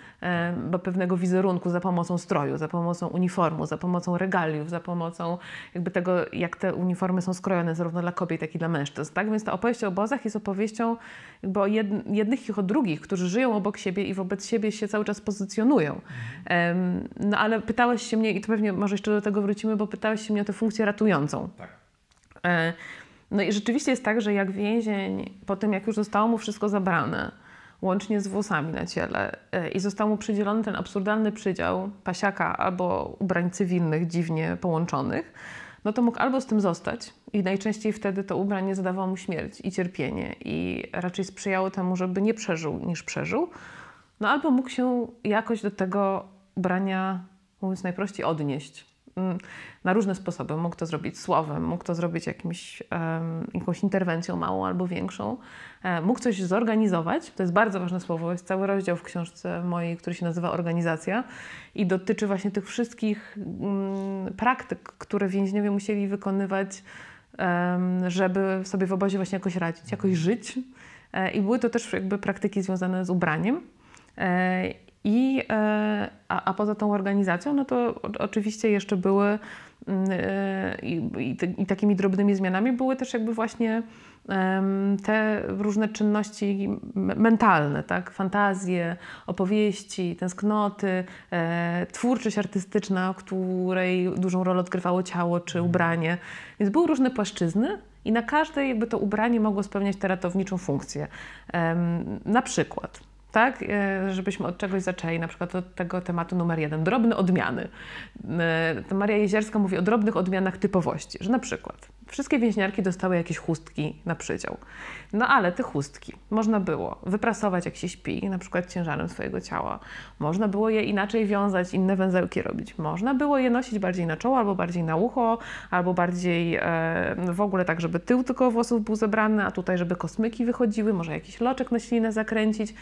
do e, pewnego wizerunku za pomocą stroju, za pomocą uniformu, za pomocą regaliów, za pomocą jakby tego, jak te uniformy są skrojone zarówno dla kobiet, jak i dla mężczyzn. Tak więc ta opowieść o obozach jest opowieścią jakby o jednych i o drugich, którzy żyją obok siebie i wobec siebie się cały czas pozycjonują. No ale pytałeś się mnie, i to pewnie może jeszcze do tego wrócimy, bo pytałeś się mnie o tę funkcję ratującą. Tak. E, no i rzeczywiście jest tak, że jak więzień, po tym jak już zostało mu wszystko zabrane, łącznie z włosami na ciele. E, I został mu przydzielony ten absurdalny przydział pasiaka albo ubrań cywilnych dziwnie połączonych, no to mógł albo z tym zostać i najczęściej wtedy to ubranie zadawało mu śmierć i cierpienie i raczej sprzyjało temu, żeby nie przeżył niż przeżył, no albo mógł się jakoś do tego ubrania, mówiąc najprościej, odnieść. Mm, na różne sposoby. Mógł to zrobić słowem, mógł to zrobić jakimś, jakąś interwencją małą albo większą. E, mógł coś zorganizować. To jest bardzo ważne słowo. Jest cały rozdział w książce mojej, który się nazywa Organizacja i dotyczy właśnie tych wszystkich mm, praktyk, które więźniowie musieli wykonywać, żeby sobie w obozie właśnie jakoś radzić, jakoś żyć. E, I były to też jakby praktyki związane z ubraniem. E, i, e, a, a poza tą organizacją, no to oczywiście jeszcze były mm, e, i, i, i, takimi drobnymi zmianami były też jakby właśnie te różne czynności mentalne, tak? Fantazje, opowieści, tęsknoty, e, twórczość artystyczna, której dużą rolę odgrywało ciało czy mhm. ubranie. Więc były różne płaszczyzny, i na każdej jakby to ubranie mogło spełniać tę ratowniczą funkcję. na przykład tak? E, żebyśmy od czegoś zaczęli, na przykład od tego tematu numer jeden, drobne odmiany. E, to Maria Jezierska mówi o drobnych odmianach typowości, że na przykład wszystkie więźniarki dostały jakieś chustki na przydział. No ale te chustki można było wyprasować, jak się śpi, na przykład ciężarem swojego ciała. Można było je inaczej wiązać, inne węzełki robić. Można było je nosić bardziej na czoło, albo bardziej na ucho, albo bardziej e, w ogóle tak, żeby tył tylko włosów był zebrany, a tutaj, żeby kosmyki wychodziły, może jakiś loczek na ślinę zakręcić.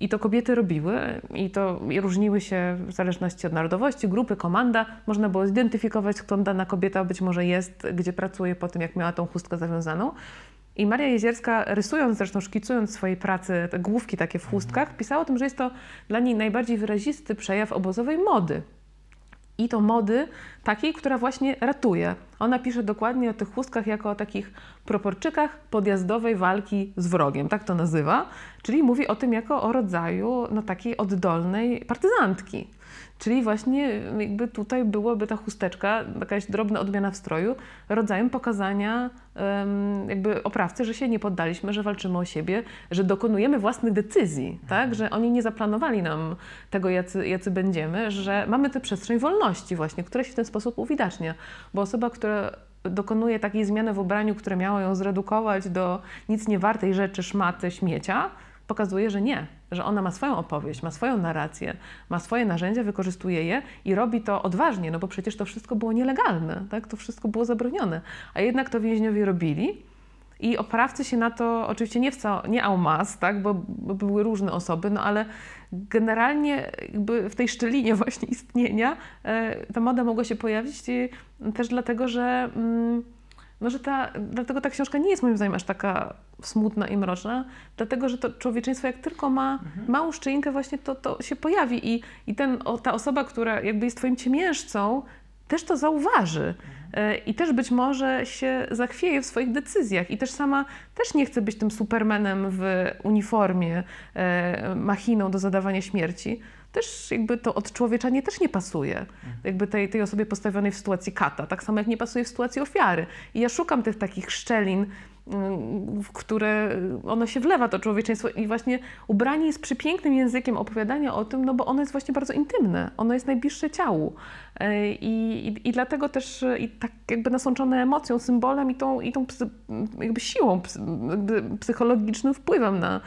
I to kobiety robiły i to różniły się w zależności od narodowości, grupy, komanda. Można było zidentyfikować, kto dana kobieta być może jest, gdzie pracuje po tym, jak miała tą chustkę zawiązaną. I Maria Jezierska, rysując, zresztą szkicując swojej pracy te główki takie w chustkach, mhm. pisała o tym, że jest to dla niej najbardziej wyrazisty przejaw obozowej mody. I to mody takiej, która właśnie ratuje, ona pisze dokładnie o tych chustkach jako o takich proporczykach podjazdowej walki z wrogiem, tak to nazywa, czyli mówi o tym jako o rodzaju no, takiej oddolnej partyzantki. Czyli właśnie jakby tutaj byłaby ta chusteczka, jakaś drobna odmiana w stroju, rodzajem pokazania jakby oprawcy, że się nie poddaliśmy, że walczymy o siebie, że dokonujemy własnych decyzji, tak? Mhm. Że oni nie zaplanowali nam tego, jacy, jacy będziemy, że mamy tę przestrzeń wolności właśnie, która się w ten sposób uwidacznia. Bo osoba, która dokonuje takiej zmiany w ubraniu, które miało ją zredukować do nic niewartej rzeczy, szmaty, śmiecia, pokazuje, że nie, że ona ma swoją opowieść, ma swoją narrację, ma swoje narzędzia, wykorzystuje je i robi to odważnie, no bo przecież to wszystko było nielegalne, tak? to wszystko było zabronione, a jednak to więźniowie robili. I oprawcy się na to oczywiście nie, w cał, nie aumas, tak, bo, bo były różne osoby, no ale generalnie w tej szczelinie *laughs* właśnie istnienia e, ta moda mogła się pojawić też dlatego, że. Mm, no, że ta, dlatego ta książka nie jest moim zdaniem aż taka smutna i mroczna, dlatego że to człowieczeństwo jak tylko ma mhm. małą szczelinkę właśnie, to, to się pojawi i, i ten, o, ta osoba, która jakby jest twoim ciemiężcą, też to zauważy mhm. e, i też być może się zachwieje w swoich decyzjach. I też sama też nie chce być tym supermenem w uniformie, e, machiną do zadawania śmierci, też jakby to odczłowieczanie też nie pasuje. Mhm. Jakby tej, tej osobie postawionej w sytuacji kata, tak samo jak nie pasuje w sytuacji ofiary. I ja szukam tych takich szczelin, w które y, ono się wlewa, to człowieczeństwo. I właśnie ubranie jest przepięknym językiem opowiadania o tym, no bo ono jest właśnie bardzo intymne, ono jest najbliższe ciału. E, I, i, i dlatego też y, i tak jakby nasączone emocją, symbolem i tą, i tą psy, jakby siłą, psy, jakby psychologicznym wpływem na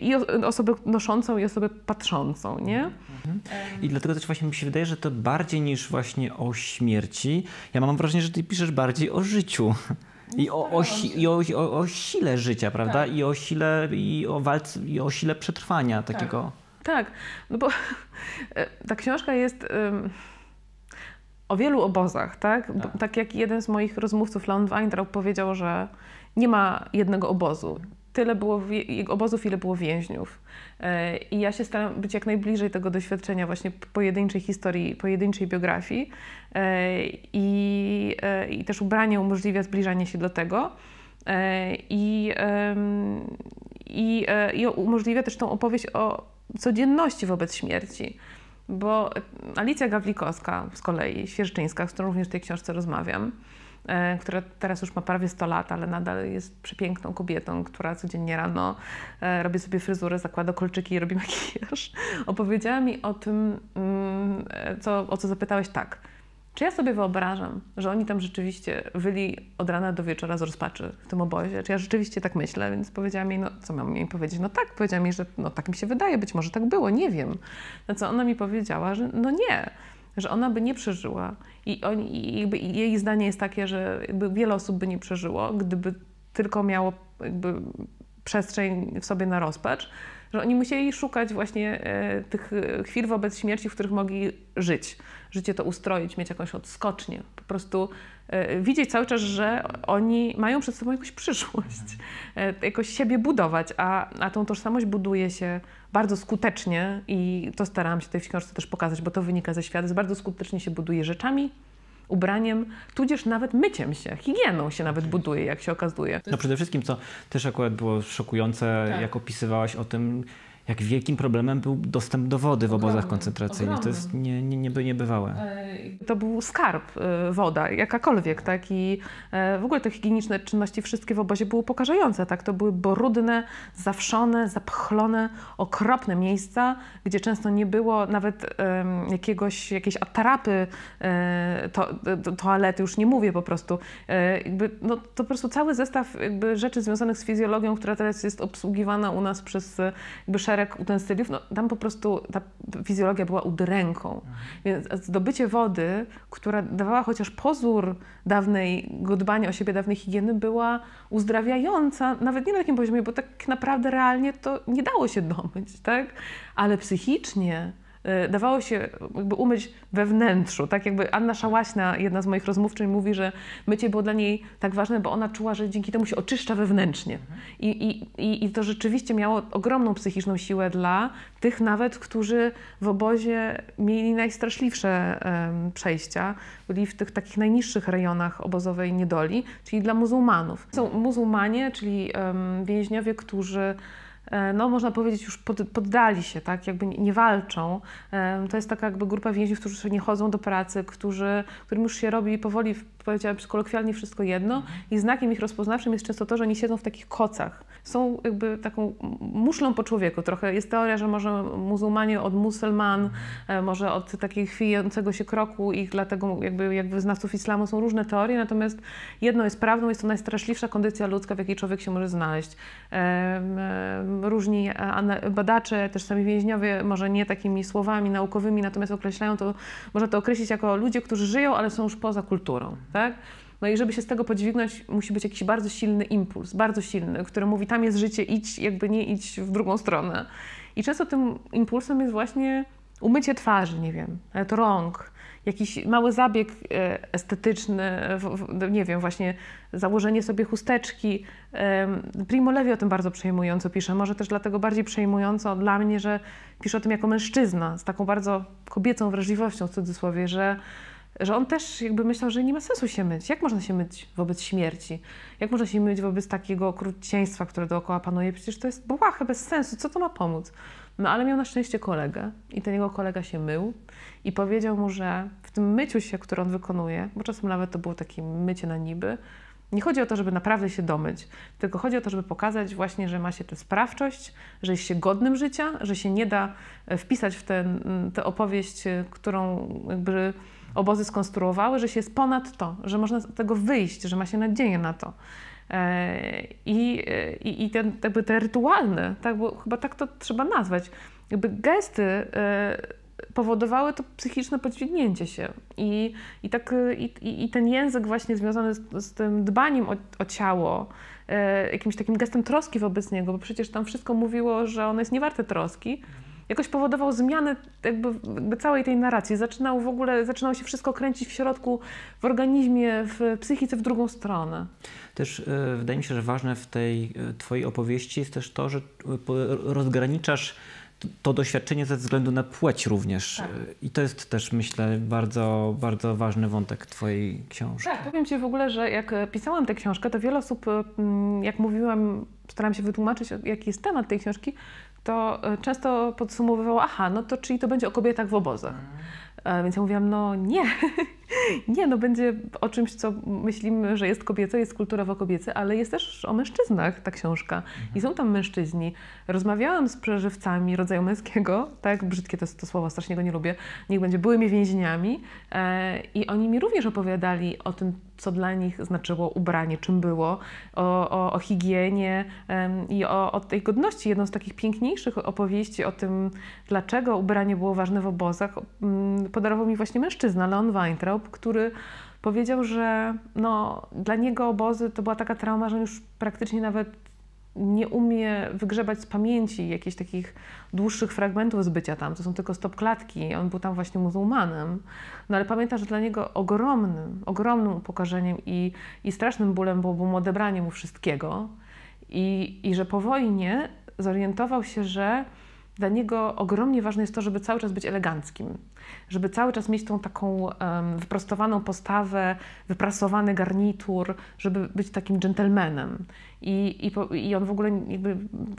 i osobę noszącą, i osobę patrzącą, nie? Mhm. I dlatego też właśnie mi się wydaje, że to bardziej niż właśnie o śmierci, ja mam wrażenie, że ty piszesz bardziej o życiu. I o, o, si, i o, o, o sile życia, prawda? Tak. I o sile, i o walce, i o sile przetrwania tak. takiego. Tak, tak. no bo e, ta książka jest. Um o wielu obozach, tak? tak? Tak jak jeden z moich rozmówców, Leon Weintraub, powiedział, że nie ma jednego obozu tyle było obozów, ile było więźniów. E, I ja się staram być jak najbliżej tego doświadczenia właśnie pojedynczej historii, pojedynczej biografii e, i, e, i też ubranie umożliwia zbliżanie się do tego i, i, i umożliwia też tą opowieść o codzienności wobec śmierci. Bo Alicja Gawlikowska z kolei, Świerczyńska, z którą również w tej książce rozmawiam, E, która teraz już ma prawie 100 lat, ale nadal jest przepiękną kobietą, która codziennie rano e, robi sobie fryzurę, zakłada kolczyki i robi *laughs* makijaż, opowiedziała mi o tym, mm, e, co, o co zapytałeś tak. Czy ja sobie wyobrażam, że oni tam rzeczywiście wyli od rana do wieczora z rozpaczy w tym obozie? Czy ja rzeczywiście tak myślę? Więc powiedziała mi, no co mam jej powiedzieć? No tak, powiedziała mi, że no tak mi się wydaje, być może tak było, nie wiem. Na no co ona mi powiedziała, że no nie, że ona by nie przeżyła i, oni, i jakby jej zdanie jest takie, że wiele osób by nie przeżyło, gdyby tylko miało jakby przestrzeń w sobie na rozpacz, że oni musieli szukać właśnie e, tych e, chwil wobec śmierci, w których mogli żyć życie to ustroić, mieć jakąś odskocznię. Po prostu e, widzieć cały czas, że oni mają przed sobą jakąś przyszłość, e, jakoś siebie budować, a, a tą tożsamość buduje się bardzo skutecznie i to starałam się tej w książce też pokazać, bo to wynika ze świadectw, bardzo skutecznie się buduje rzeczami, ubraniem, tudzież nawet myciem się, higieną się nawet buduje, jak się okazuje. No przede wszystkim, co też akurat było szokujące, tak. jak opisywałaś o tym, jak wielkim problemem był dostęp do wody w obozach koncentracyjnych. To jest nie, nie, nie, niebywałe. E, to był skarb, e, woda, jakakolwiek, tak? I e, w ogóle te higieniczne czynności wszystkie w obozie były pokażające, tak? To były borudne, zawszone, zapchlone, okropne miejsca, gdzie często nie było nawet jakiegoś, jakiejś atrapy to, to, toalety, już nie mówię po prostu. Jakby, no, to po prostu cały zestaw rzeczy związanych z fizjologią, która teraz jest obsługiwana u nas przez jakby szereg szereg utensyliów, no tam po prostu ta fizjologia była udręką. Mhm. Więc zdobycie wody, która dawała chociaż pozór dawnej dbania o siebie, dawnej higieny, była uzdrawiająca, nawet nie na takim poziomie, bo tak naprawdę realnie to nie dało się domyć, tak? Ale psychicznie E, dawało się jakby umyć we wnętrzu. Tak jakby Anna Szałaśna, jedna z moich rozmówczyń, mówi, że mycie było dla niej tak ważne, bo ona czuła, że dzięki temu się oczyszcza wewnętrznie. I, i, i to rzeczywiście miało ogromną psychiczną siłę dla tych nawet, którzy w obozie mieli najstraszliwsze um, przejścia, byli w tych takich najniższych rejonach obozowej niedoli, czyli dla muzułmanów. Są muzułmanie, czyli um, więźniowie, którzy E, no można powiedzieć, już pod, poddali się, tak, jakby nie walczą. E, to jest taka jakby grupa więźniów, którzy nie chodzą do pracy, którzy, którym już się robi powoli, powiedziałabym kolokwialnie, wszystko jedno mhm. i znakiem ich rozpoznawczym jest często to, że nie siedzą w takich kocach, są jakby taką muszlą po człowieku. Trochę jest teoria, że może muzułmanie od musulman, e, może od takiego chwiejącego się kroku i dlatego jakby jakby wyznawców islamu są różne teorie, natomiast jedno jest prawdą, jest to najstraszliwsza kondycja ludzka, w jakiej człowiek się może znaleźć. Różni e, badacze, też sami więźniowie, może nie takimi słowami naukowymi, natomiast określają to, można to określić jako ludzie, którzy żyją, ale są już poza kulturą, tak? No i żeby się z tego podźwignąć, musi być jakiś bardzo silny impuls, bardzo silny, który mówi, tam jest życie, idź, jakby nie idź w drugą stronę. I często tym impulsem jest właśnie umycie twarzy, nie wiem, e, to rąk, jakiś mały zabieg e, estetyczny, nie wiem, właśnie założenie sobie chusteczki. Primo Levi o tym bardzo przejmująco pisze, może też dlatego bardziej przejmująco dla mnie, że pisze o tym jako mężczyzna, z taką bardzo kobiecą wrażliwością w cudzysłowie, że że on też jakby myślał, że nie ma sensu się myć. Jak można się myć wobec śmierci? Jak można się myć wobec takiego okrucieństwa, które dookoła panuje? Przecież to jest błahe, bez sensu, co to ma pomóc? No ale miał na szczęście kolegę i ten jego kolega się mył i powiedział mu, że w tym myciu się, które on wykonuje, bo czasem nawet to było takie mycie na niby, nie chodzi o to, żeby naprawdę się domyć, tylko chodzi o to, żeby pokazać właśnie, że ma się tę sprawczość, że jest się godnym życia, że się nie da e, wpisać w mm, tę opowieść, e, którą jakby obozy skonstruowały, że się jest ponad to, że można z tego wyjść, że ma się nadzieję na to. E, I, e, i, i ten, jakby te rytualne, tak, bo chyba tak to trzeba nazwać, jakby gesty e, powodowały to psychiczne podźwignięcie się. I, i, tak, i, i ten język właśnie związany z, z tym dbaniem o, o ciało, jakimś takim gestem troski wobec niego, bo przecież tam wszystko mówiło, że ono jest niewarte troski jakoś powodował zmianę jakby, jakby, całej tej narracji. Zaczynał w ogóle, zaczynało się wszystko kręcić w środku, w organizmie, w psychice w drugą stronę. Też y, wydaje mi się, że ważne w tej y, twojej opowieści jest też to, że e, rozgraniczasz to doświadczenie ze względu na płeć również. Tak. I to jest też, myślę, bardzo, bardzo ważny wątek Twojej książki. Tak, powiem Ci w ogóle, że jak pisałam tę książkę, to wiele osób, jak mówiłam, starałam się wytłumaczyć, jaki jest temat tej książki, to e, często podsumowywał, aha, no to czyli to będzie o kobietach w obozach. Mhm. E, więc ja mówiłam, no nie, *laughs* *laughs* Nie, no będzie o czymś, co myślimy, że jest kobiece, jest kulturowo kobiece, ale jest też o mężczyznach ta książka. Mhm. I są tam mężczyźni. Rozmawiałam z przeżywcami rodzaju męskiego, tak, brzydkie to, to słowo, strasznie go nie lubię, niech będzie byłymi więźniami e, i oni mi również opowiadali o tym, co dla nich znaczyło ubranie, czym było, o, o, o higienie i o, o, tej godności. Jedną z takich piękniejszych opowieści o tym, dlaczego ubranie było ważne w obozach, m, mm, podarował mi właśnie mężczyzna, Leon Weintraub, Gallup, który powiedział, że no, dla niego obozy to była taka trauma, że już praktycznie nawet nie umie wygrzebać z pamięci jakichś takich dłuższych fragmentów z bycia tam. To są tylko stopklatki. On był tam właśnie muzułmanem. No ale pamięta, że dla niego ogromnym, ogromnym upokorzeniem i, i strasznym bólem było, mu odebranie mu wszystkiego. I, I że po wojnie zorientował się, że dla niego ogromnie ważne jest to, żeby cały czas być eleganckim żeby cały czas mieć tą taką um, wyprostowaną postawę, wyprasowany garnitur, żeby być takim dżentelmenem. I, i, I on w ogóle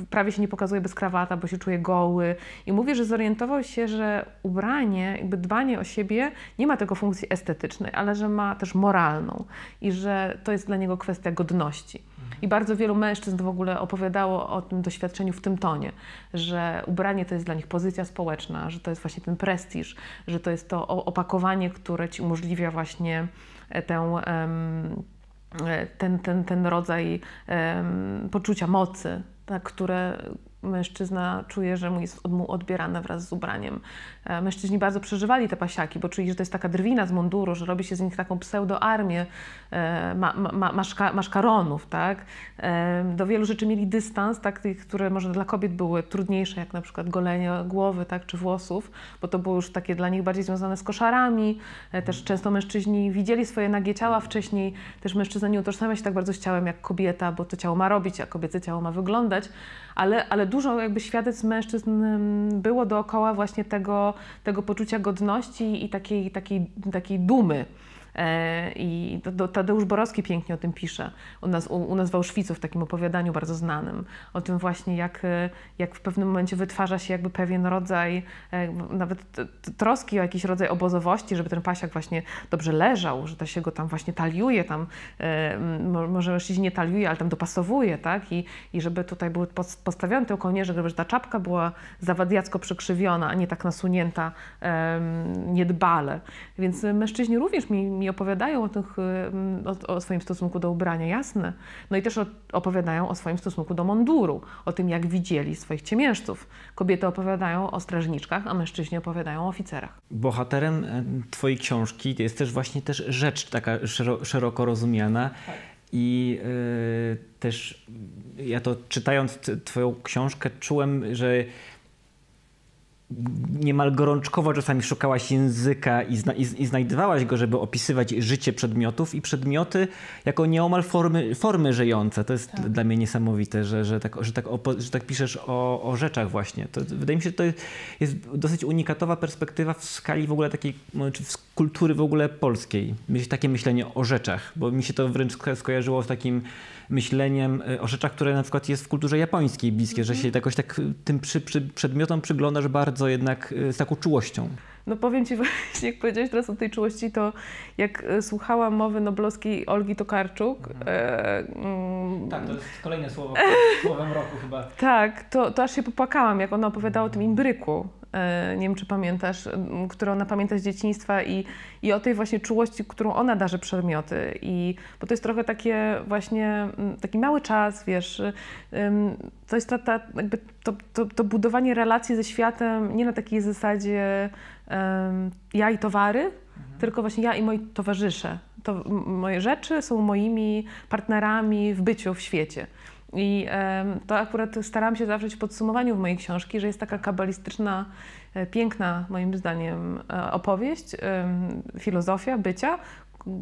prawie się nie pokazuje bez krawata, bo się czuje goły. I mówi, że zorientował się, że ubranie, jakby dbanie o siebie nie ma tylko funkcji estetycznej, ale że ma też moralną i że to jest dla niego kwestia godności. I bardzo wielu mężczyzn w ogóle opowiadało o tym doświadczeniu w tym tonie, że ubranie to jest dla nich pozycja społeczna, że to jest właśnie ten prestiż, że to jest to opakowanie, które ci umożliwia właśnie e, tę e, ten, ten, ten rodzaj um, poczucia mocy, tak, które, mężczyzna czuje, że mu jest mu odbierane wraz z ubraniem. E, mężczyźni bardzo przeżywali te pasiaki, bo czuli, że to jest taka drwina z munduru, że robi się z nich taką pseudoarmię e, ma, ma, maszka, maszkaronów. Tak? E, do wielu rzeczy mieli dystans, tak, tych, które może dla kobiet były trudniejsze, jak na przykład golenie głowy tak, czy włosów, bo to było już takie dla nich bardziej związane z koszarami. Też mhm. często mężczyźni widzieli swoje nagie ciała wcześniej. Też mężczyzna nie utożsamia się tak bardzo z ciałem jak kobieta, bo to ciało ma robić, a kobiece ciało ma wyglądać ale, ale dużo jakby świadectw mężczyzn mm, było dookoła właśnie tego, tego poczucia godności i takiej, takiej, takiej dumy. E, I Tadeusz Borowski pięknie o tym pisze, u nas, u, u nas w Auschwitzu, w takim opowiadaniu bardzo znanym, o tym właśnie jak, e, jak w pewnym momencie wytwarza się jakby pewien rodzaj, e, nawet troski o jakiś rodzaj obozowości, żeby ten pasiak właśnie dobrze leżał, że to się go tam właśnie taliuje, tam może mężczyźni nie taliuje, ale tam dopasowuje, tak? I, i żeby tutaj były postawione te kołnierzyk, żeby ta czapka była zawadiacko przykrzywiona, a nie tak nasunięta niedbale. Więc mężczyźni również mi mi opowiadają o, tych, y, mm, o, o, swoim stosunku do ubrania, jasne. No i też opowiadają o swoim stosunku do munduru, o tym, jak widzieli swoich ciemiężców. Kobiety opowiadają o strażniczkach, a mężczyźni opowiadają o oficerach. Bohaterem e, Twojej książki jest też właśnie też rzecz taka szeroko rozumiana. Tak. I yy, też ja to czytając Twoją książkę czułem, że niemal gorączkowo czasami szukałaś języka i, zna, i, i, znajdowałaś go, żeby opisywać życie przedmiotów i przedmioty jako nieomal formy, formy żyjące. To jest tak. dla mnie niesamowite, że, że, tak, że, tak, opo, że tak piszesz o, o rzeczach właśnie. To, wydaje mi się, że to jest dosyć unikatowa perspektywa w skali w ogóle takiej, czy w skali kultury w ogóle polskiej. Takie myślenie o rzeczach, bo mi się to wręcz skojarzyło z takim myśleniem y, o rzeczach, które na przykład jest w kulturze japońskiej bliskie, mm -hmm. że mhm. się jakoś tak y, tym przy, przy, przedmiotom przyglądasz bardzo jednak y, z taką czułością. No powiem Ci *laughs* właśnie, jak powiedziałeś teraz o tej czułości, to jak słuchałam mowy noblowskiej Olgi Tokarczuk... Mhm. E, mm, tak, to jest kolejne słowo, *laughs* słowem roku chyba. Tak, to, to aż się popłakałam, jak ona opowiadała o tym imbryku. E, nie wiem czy pamiętasz, którą ona pamięta z dzieciństwa i, i o tej właśnie czułości, którą ona darzy przedmioty. I, bo to jest trochę takie właśnie, taki mały czas, wiesz, to jest ta, ta, jakby to, to, to budowanie relacji ze światem nie na takiej zasadzie ja i towary, mhm. tylko właśnie ja i moi towarzysze. To moje rzeczy są moimi partnerami w byciu, w świecie. I to akurat staram się zawrzeć w podsumowaniu w mojej książki, że jest taka kabalistyczna, e, piękna moim zdaniem e, opowieść, filozofia bycia,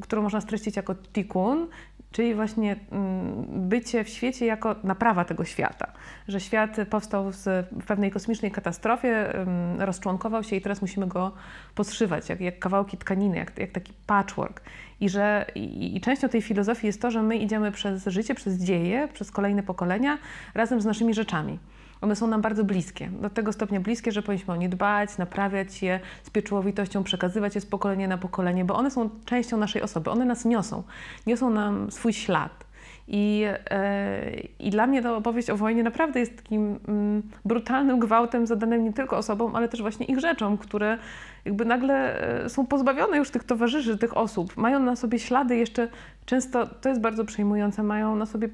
którą można streścić jako tikun, czyli właśnie mm, bycie w świecie jako naprawa tego świata. Że świat powstał z pewnej kosmicznej katastrofie, mm, rozczłonkował się i teraz musimy go poszywać, jak, jak kawałki tkaniny, jak, jak taki patchwork. I że i, i częścią tej filozofii jest to, że my idziemy przez życie, przez dzieje, przez kolejne pokolenia razem z naszymi rzeczami. One są nam bardzo bliskie, do tego stopnia bliskie, że powinniśmy o nie dbać, naprawiać je z pieczołowitością, przekazywać je z pokolenia na pokolenie, bo one są częścią naszej osoby, one nas niosą, niosą nam swój ślad. I, yy, I dla mnie ta opowieść o wojnie naprawdę jest takim mm, brutalnym gwałtem zadanym nie tylko osobom, ale też właśnie ich rzeczom, które jakby nagle e, są pozbawione już tych towarzyszy, tych osób. Mają na sobie ślady jeszcze często, to jest bardzo przejmujące, mają na sobie,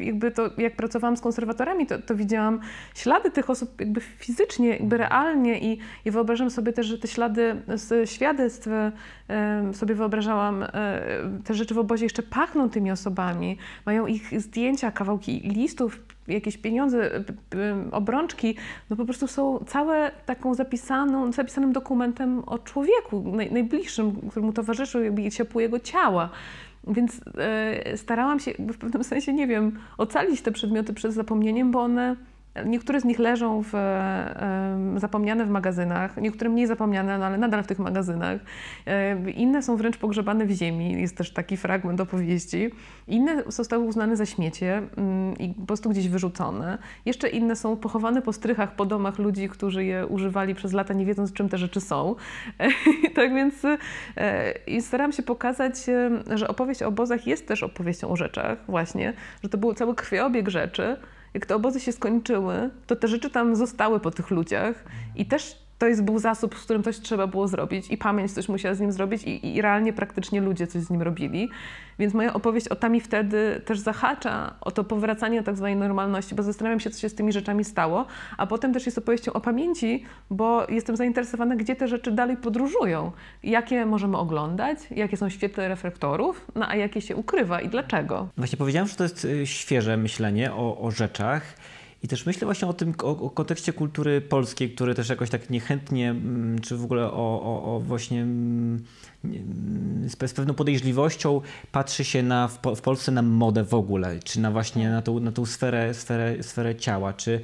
jakby to, jak pracowałam z konserwatorami, to, to widziałam ślady tych osób jakby fizycznie, jakby realnie i, i wyobrażam sobie też, że te ślady z świadectw, e, sobie wyobrażałam, e, te rzeczy w obozie jeszcze pachną tymi osobami, mają ich zdjęcia, kawałki listów, jakieś pieniądze, y, obrączki, no po prostu są całe taką zapisaną, zapisanym dokumentem o człowieku naj, najbliższym, któremu towarzyszył jakby ciepło jego ciała. Więc e, starałam się w pewnym sensie, nie wiem, ocalić te przedmioty przed zapomnieniem, bo one Niektóre z nich leżą w, zapomniane w magazynach, niektóre mniej zapomniane, no ale nadal w tych magazynach. Inne są wręcz pogrzebane w ziemi, jest też taki fragment opowieści. Inne zostały uznane za śmiecie mm, i po prostu gdzieś wyrzucone. Jeszcze inne są pochowane po strychach, po domach ludzi, którzy je używali przez lata, nie wiedząc czym te rzeczy są. *laughs* tak więc e, i staram się pokazać, że opowieść o obozach jest też opowieścią o rzeczach właśnie, że to był cały krwiobieg rzeczy, jak te obozy się skończyły, to te rzeczy tam zostały po tych ludziach i też to jest, był zasób, z którym coś trzeba było zrobić i pamięć coś musiała z nim zrobić i, i realnie praktycznie ludzie coś z nim robili. Więc moja opowieść o Tami wtedy też zahacza o to powracanie do tak zwanej normalności, bo zastanawiam się, co się z tymi rzeczami stało, a potem też jest opowieścią o pamięci, bo jestem zainteresowana, gdzie te rzeczy dalej podróżują, jakie możemy oglądać, jakie są świetle reflektorów, no a jakie się ukrywa i dlaczego. Właśnie powiedziałem, że to jest y, świeże myślenie o, o rzeczach, i też myślę właśnie o tym, o, o kontekście kultury polskiej, który też jakoś tak niechętnie, mm, czy w ogóle o, o, o właśnie mm, z, pewną podejrzliwością patrzy się na, w, w, Polsce na modę w ogóle, czy na właśnie na tą, na tą sferę, sferę, sferę ciała. Czy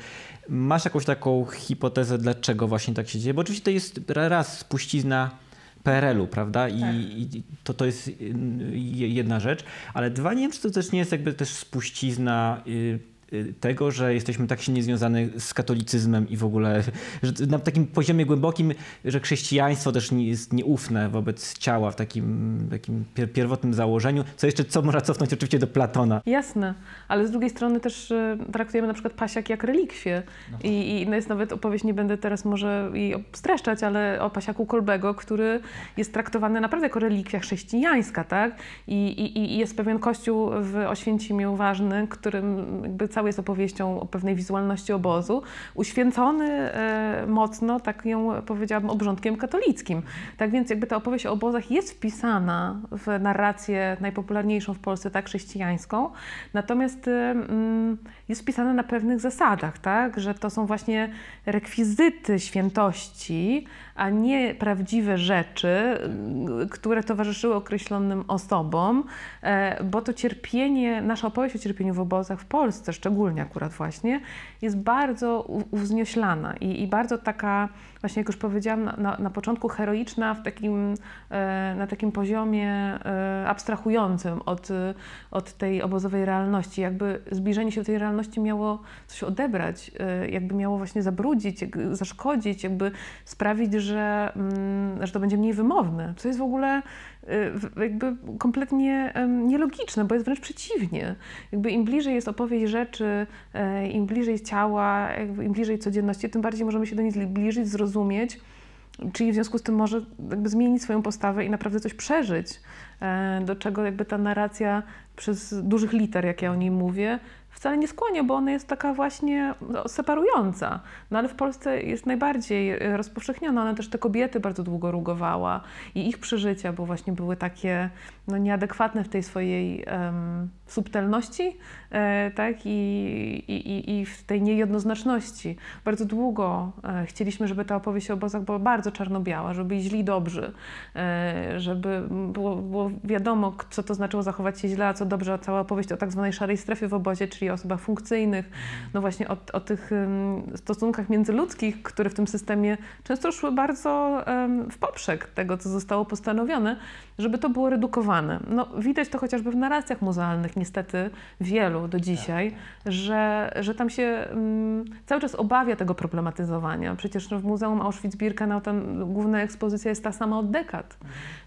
masz jakąś taką hipotezę, dlaczego właśnie tak się dzieje? Bo oczywiście to jest raz spuścizna PRL-u, prawda? I, tak. I, to, to jest mm, jedna rzecz, ale dwa, nie wiem, czy to też nie jest jakby też spuścizna. Yy, Y, tego, że jesteśmy tak silnie związani z katolicyzmem i w ogóle że na takim poziomie głębokim, że chrześcijaństwo też jest nieufne wobec ciała w takim, takim pierwotnym założeniu, co jeszcze co można cofnąć oczywiście do Platona. Jasne, ale z drugiej strony też y, traktujemy na przykład pasiak jak relikwie no i, tak. i jest nawet opowieść, nie będę teraz może jej streszczać, ale o pasiaku Kolbego, który jest traktowany naprawdę jako relikwia chrześcijańska, tak? I, i, i jest pewien kościół w Oświęcimiu ważny, którym jakby cały jest opowieścią o pewnej wizualności obozu, uświęcony e, mocno, tak ją powiedziałabym, obrządkiem katolickim. Tak więc jakby ta opowieść o obozach jest wpisana w narrację najpopularniejszą w Polsce, tak chrześcijańską, natomiast jest pisana na pewnych zasadach, tak? Że to są właśnie rekwizyty świętości, a nie prawdziwe rzeczy, mm, które towarzyszyły określonym osobom, e, bo to cierpienie, nasza opowieść o cierpieniu w obozach w Polsce, szczególnie akurat właśnie, jest bardzo uwznioślana i, i bardzo taka właśnie jak już powiedziałam na, na, na początku, heroiczna w takim, e, na takim poziomie e, abstrahującym od, e, od tej obozowej realności. Jakby zbliżenie się do tej realności miało coś odebrać, jakby miało właśnie zabrudzić, zaszkodzić, jakby sprawić, że, mm, że to będzie mniej wymowne. Co jest w ogóle jakby kompletnie nielogiczne, bo jest wręcz przeciwnie. Jakby im bliżej jest opowieść rzeczy, e, im bliżej ciała, im bliżej codzienności, tym bardziej możemy się do nich zbliżyć, zrozumieć, czyli w związku z tym może jakby zmienić swoją postawę i naprawdę coś przeżyć, e, do czego jakby ta narracja przez dużych liter, jak ja o niej mówię, wcale nie skłonię, bo ona jest taka właśnie no, separująca. No ale w Polsce jest najbardziej e, rozpowszechniona. Ona też te kobiety bardzo długo rugowała i ich przeżycia, bo właśnie były takie no, nieadekwatne w tej swojej um, subtelności e, tak? I, i, I, w tej niejednoznaczności. Bardzo długo e, chcieliśmy, żeby ta opowieść o obozach była bardzo czarno-biała, żeby źli dobrzy, e, żeby było, było wiadomo, co to znaczyło zachować się źle, a co dobrze, a cała opowieść o tak zwanej szarej strefie w obozie, czyli dzieci, o osobach funkcyjnych, no właśnie o, o tych stosunkach międzyludzkich, które w tym systemie często szły bardzo w poprzek tego, co zostało postanowione, żeby to było redukowane. No, widać to chociażby w narracjach muzealnych, niestety wielu do dzisiaj, że, że tam się cały czas obawia tego problematyzowania. Przecież no, w Muzeum Auschwitz-Birkenau główna ekspozycja jest ta sama od dekad,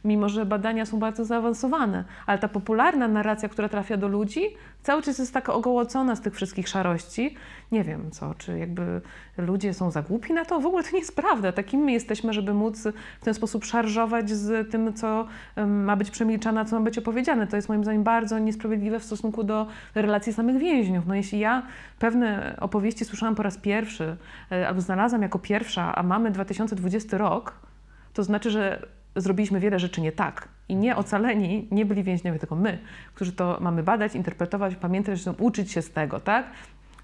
mimo że badania są bardzo zaawansowane, ale ta popularna narracja, która trafia do ludzi, Cały czas jest taka ogołocona z tych wszystkich szarości. Nie wiem co, czy jakby ludzie są za głupi na to? W ogóle to nie jest prawda. Takim my jesteśmy, żeby móc w ten sposób szarżować z tym, co ma być przemilczane, co ma być opowiedziane. To jest moim zdaniem bardzo niesprawiedliwe w stosunku do relacji samych więźniów. No jeśli ja pewne opowieści słyszałam po raz pierwszy, e, albo znalazłam jako pierwsza, a mamy 2020 rok, to znaczy, że zrobiliśmy wiele rzeczy nie tak i nie ocaleni nie byli więźniowie, tylko my, którzy to mamy badać, interpretować, pamiętać, uczyć się z tego, tak?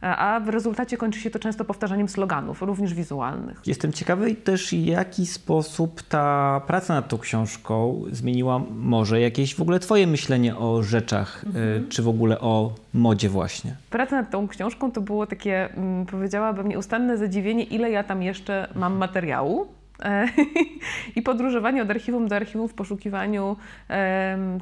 a w rezultacie kończy się to często powtarzaniem sloganów, również wizualnych. Jestem ciekawy też, jaki sposób ta praca nad tą książką zmieniła może jakieś w ogóle Twoje myślenie o rzeczach, e, mhm. czy w ogóle o modzie właśnie. Praca nad tą książką to było takie, mm, powiedziałabym, nieustanne zadziwienie, ile ja tam jeszcze mam materiału E, *laughs* I podróżowanie od archiwum do archiwum w poszukiwaniu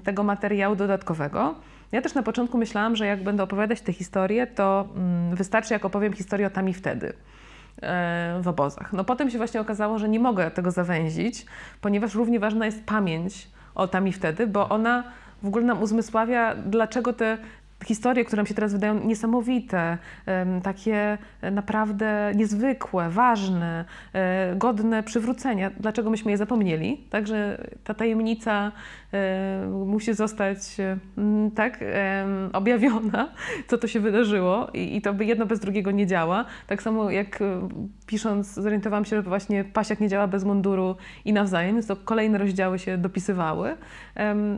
tego materiału dodatkowego. Ja też na początku myślałam, że jak będę opowiadać te historie, to mm, wystarczy, jak opowiem historię o tam i wtedy e, w obozach. No potem się właśnie okazało, że nie mogę tego zawęzić, ponieważ równie ważna jest pamięć o tam i wtedy, bo ona w ogóle nam uzmysławia, dlaczego te historie, które mi się teraz wydają niesamowite, takie e, naprawdę niezwykłe, ważne, e, godne przywrócenia. Dlaczego myśmy je zapomnieli? Także ta tajemnica E, musi zostać e, mm, tak e, objawiona, *laughs* co to się wydarzyło i, i to jedno bez drugiego nie działa. Tak samo jak pisząc zorientowałam się, że właśnie pasiak nie działa bez munduru i nawzajem, więc to kolejne rozdziały się dopisywały.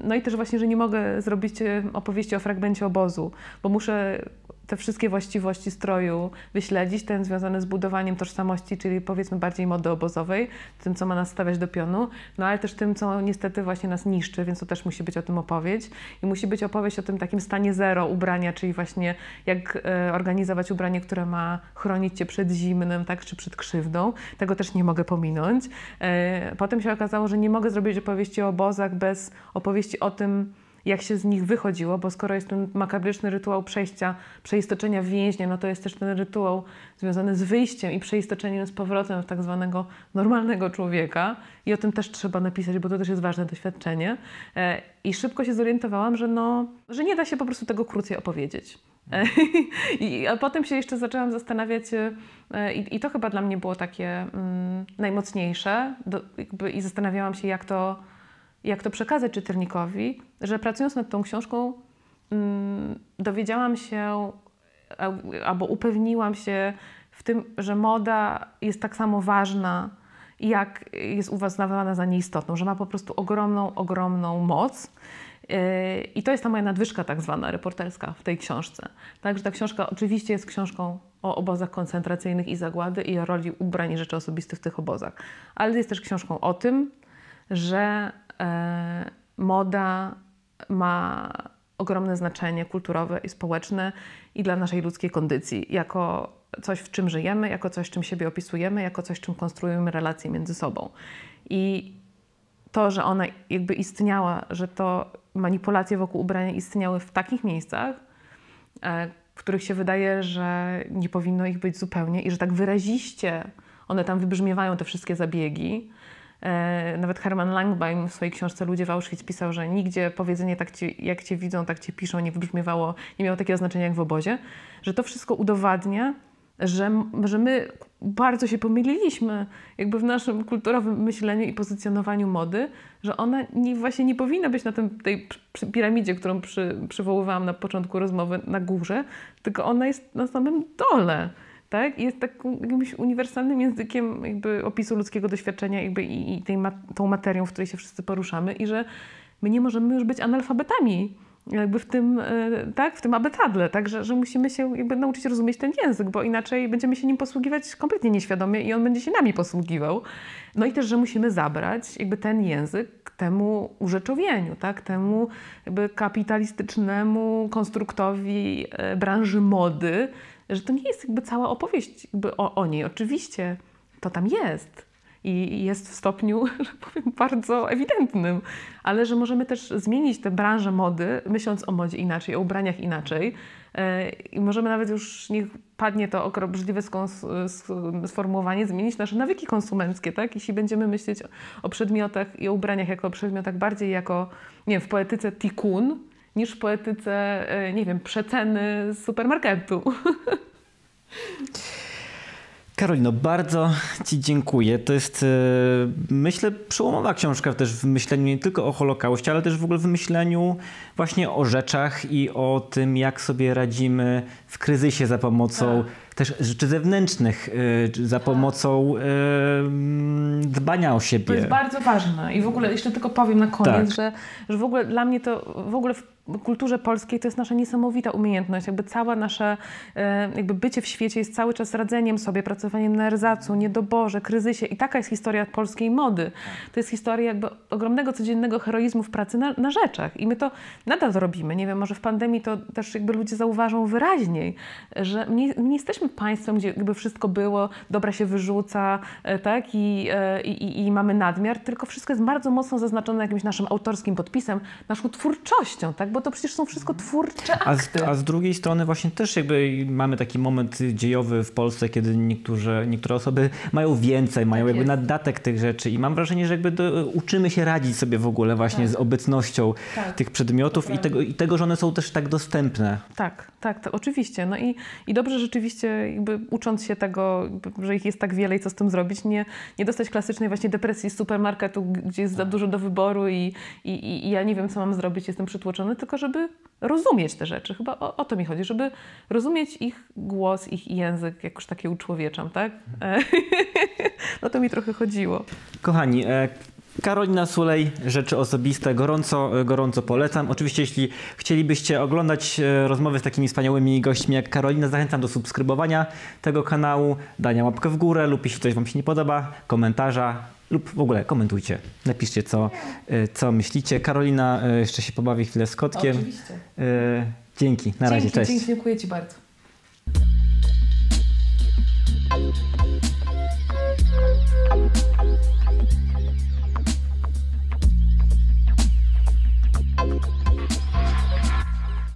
No i też właśnie, że nie mogę zrobić opowieści o fragmencie obozu, bo muszę te wszystkie właściwości stroju wyśledzić, ten związany z budowaniem tożsamości, czyli powiedzmy bardziej mody obozowej, tym, co ma nas stawiać do pionu, no ale też tym, co niestety właśnie nas niszczy, więc to też musi być o tym opowieść. I musi być opowieść o tym takim stanie zero ubrania, czyli właśnie jak e, organizować ubranie, które ma chronić cię przed zimnym, tak, czy przed krzywdą. Tego też nie mogę pominąć. E, potem się okazało, że nie mogę zrobić opowieści o obozach bez opowieści o tym, jak się z nich wychodziło, bo skoro jest ten makabryczny rytuał przejścia, przeistoczenia więźnia, no to jest też ten rytuał związany z wyjściem i przeistoczeniem z powrotem w tak zwanego normalnego człowieka. I o tym też trzeba napisać, bo to też jest ważne doświadczenie. E, I szybko się zorientowałam, że, no, że nie da się po prostu tego krócej opowiedzieć. E, *laughs* I, a potem się jeszcze zaczęłam zastanawiać, e, i, i to chyba dla mnie było takie mm, najmocniejsze, do, jakby, i zastanawiałam się, jak to jak to przekazać czytelnikowi, że pracując nad tą książką, mm, dowiedziałam się e, albo upewniłam się w tym, że moda jest tak samo ważna, jak jest uznawana za nieistotną, że ma po prostu ogromną, ogromną moc. E, I to jest ta moja nadwyżka tak zwana reporterska w tej książce. Także ta książka oczywiście jest książką o obozach koncentracyjnych i zagłady i o roli ubrań i rzeczy osobistych w tych obozach. Ale jest też książką o tym, że E, moda ma ogromne znaczenie kulturowe i społeczne i dla naszej ludzkiej kondycji, jako coś, w czym żyjemy, jako coś, czym siebie opisujemy, jako coś, czym konstruujemy relacje między sobą. I to, że ona jakby istniała, że to manipulacje wokół ubrania istniały w takich miejscach, e, w których się wydaje, że nie powinno ich być zupełnie i że tak wyraziście one tam wybrzmiewają, te wszystkie zabiegi, E, nawet Herman Langbein w swojej książce Ludzie w Auschwitz pisał, że nigdzie powiedzenie tak cię, jak cię widzą, tak cię piszą nie wybrzmiewało, nie miało takiego znaczenia jak w obozie, że to wszystko udowadnia, że, że my bardzo się pomyliliśmy jakby w naszym kulturowym myśleniu i pozycjonowaniu mody, że ona nie, właśnie nie powinna być na tym, tej piramidzie, którą przy, przywoływałam na początku rozmowy, na górze, tylko ona jest na samym dole tak? Jest takim jakimś uniwersalnym językiem jakby opisu ludzkiego doświadczenia jakby i, i tej ma tą materią, w której się wszyscy poruszamy i że my nie możemy już być analfabetami jakby w tym, e, tak, w tym abetadle, tak, że, że musimy się jakby nauczyć rozumieć ten język, bo inaczej będziemy się nim posługiwać kompletnie nieświadomie i on będzie się nami posługiwał. No i też, że musimy zabrać jakby ten język temu urzeczowieniu, tak, temu jakby kapitalistycznemu konstruktowi e, branży mody, że to nie jest jakby cała opowieść jakby o, o niej. Oczywiście to tam jest i jest w stopniu, *laughs* że powiem, bardzo ewidentnym, ale że możemy też zmienić tę branżę mody, myśląc o modzie inaczej, o ubraniach inaczej. E, I możemy nawet już, niech padnie to obrzydliwe sformułowanie, zmienić nasze nawyki konsumenckie, tak? Jeśli będziemy myśleć o przedmiotach i o ubraniach jako o przedmiotach bardziej jako, nie wiem, w poetyce tikun, niż w poetyce, e, nie wiem, przeceny z supermarketu. *laughs* Karolino, bardzo Ci dziękuję. To jest, e, myślę, przełomowa książka też w myśleniu nie tylko o Holokauście, ale też w ogóle w myśleniu właśnie o rzeczach i o tym, jak sobie radzimy w kryzysie za pomocą tak. też rzeczy zewnętrznych, e, za tak. pomocą mm, dbania o siebie. To jest bardzo ważne i w ogóle jeszcze tylko powiem na koniec, tak. że, że w ogóle dla mnie to w ogóle w kulturze polskiej to jest nasza niesamowita umiejętność. Jakby całe nasze jakby bycie w świecie jest cały czas radzeniem sobie, pracowaniem na erzacu, niedoborze, kryzysie. I taka jest historia polskiej mody. To jest historia jakby ogromnego codziennego heroizmu w pracy na, na rzeczach. I my to nadal zrobimy. Nie wiem, może w pandemii to też jakby ludzie zauważą wyraźniej, że nie, nie jesteśmy państwem, gdzie jakby wszystko było, dobra się wyrzuca, e, tak? E, I, i, i mamy nadmiar, tylko wszystko jest bardzo mocno zaznaczone jakimś naszym autorskim podpisem, naszą twórczością, tak? bo to przecież są wszystko mhm. twórcze akty. A z, a z, drugiej strony właśnie też jakby mamy taki moment dziejowy w Polsce, kiedy niektórzy, niektóre osoby mają więcej, mają tak jakby jest. tych rzeczy i mam wrażenie, że jakby do, uczymy się radzić sobie w ogóle właśnie tak. z obecnością tak. tych przedmiotów i tego, i tego, że one są też tak dostępne. Tak, tak, to, oczywiście. No i, i dobrze rzeczywiście jakby ucząc się tego, że ich jest tak wiele i co z tym zrobić, nie, nie dostać klasycznej właśnie depresji z supermarketu, gdzie jest za tak. dużo do wyboru i, i, i ja nie wiem, co mam zrobić, jestem przytłoczony, tylko żeby rozumieć te rzeczy. Chyba o, o, to mi chodzi, żeby rozumieć ich głos, ich język, jak już takie uczłowieczam, tak? Mhm. *laughs* no to mi trochę chodziło. Kochani, e, Karolina Sulej, Rzeczy Osobiste, gorąco, e, gorąco polecam. Oczywiście, jeśli chcielibyście oglądać e, rozmowy z takimi wspaniałymi gośćmi jak Karolina, zachęcam do subskrybowania tego kanału, dania łapkę w górę lub jeśli coś Wam się nie podoba, komentarza lub w ogóle komentujcie. Napiszcie, co, e, co myślicie. Karolina jeszcze się pobawi chwilę z kotkiem. Oczywiście. Dzięki, na razie, cześć. Dzięki, dziękuję Ci bardzo.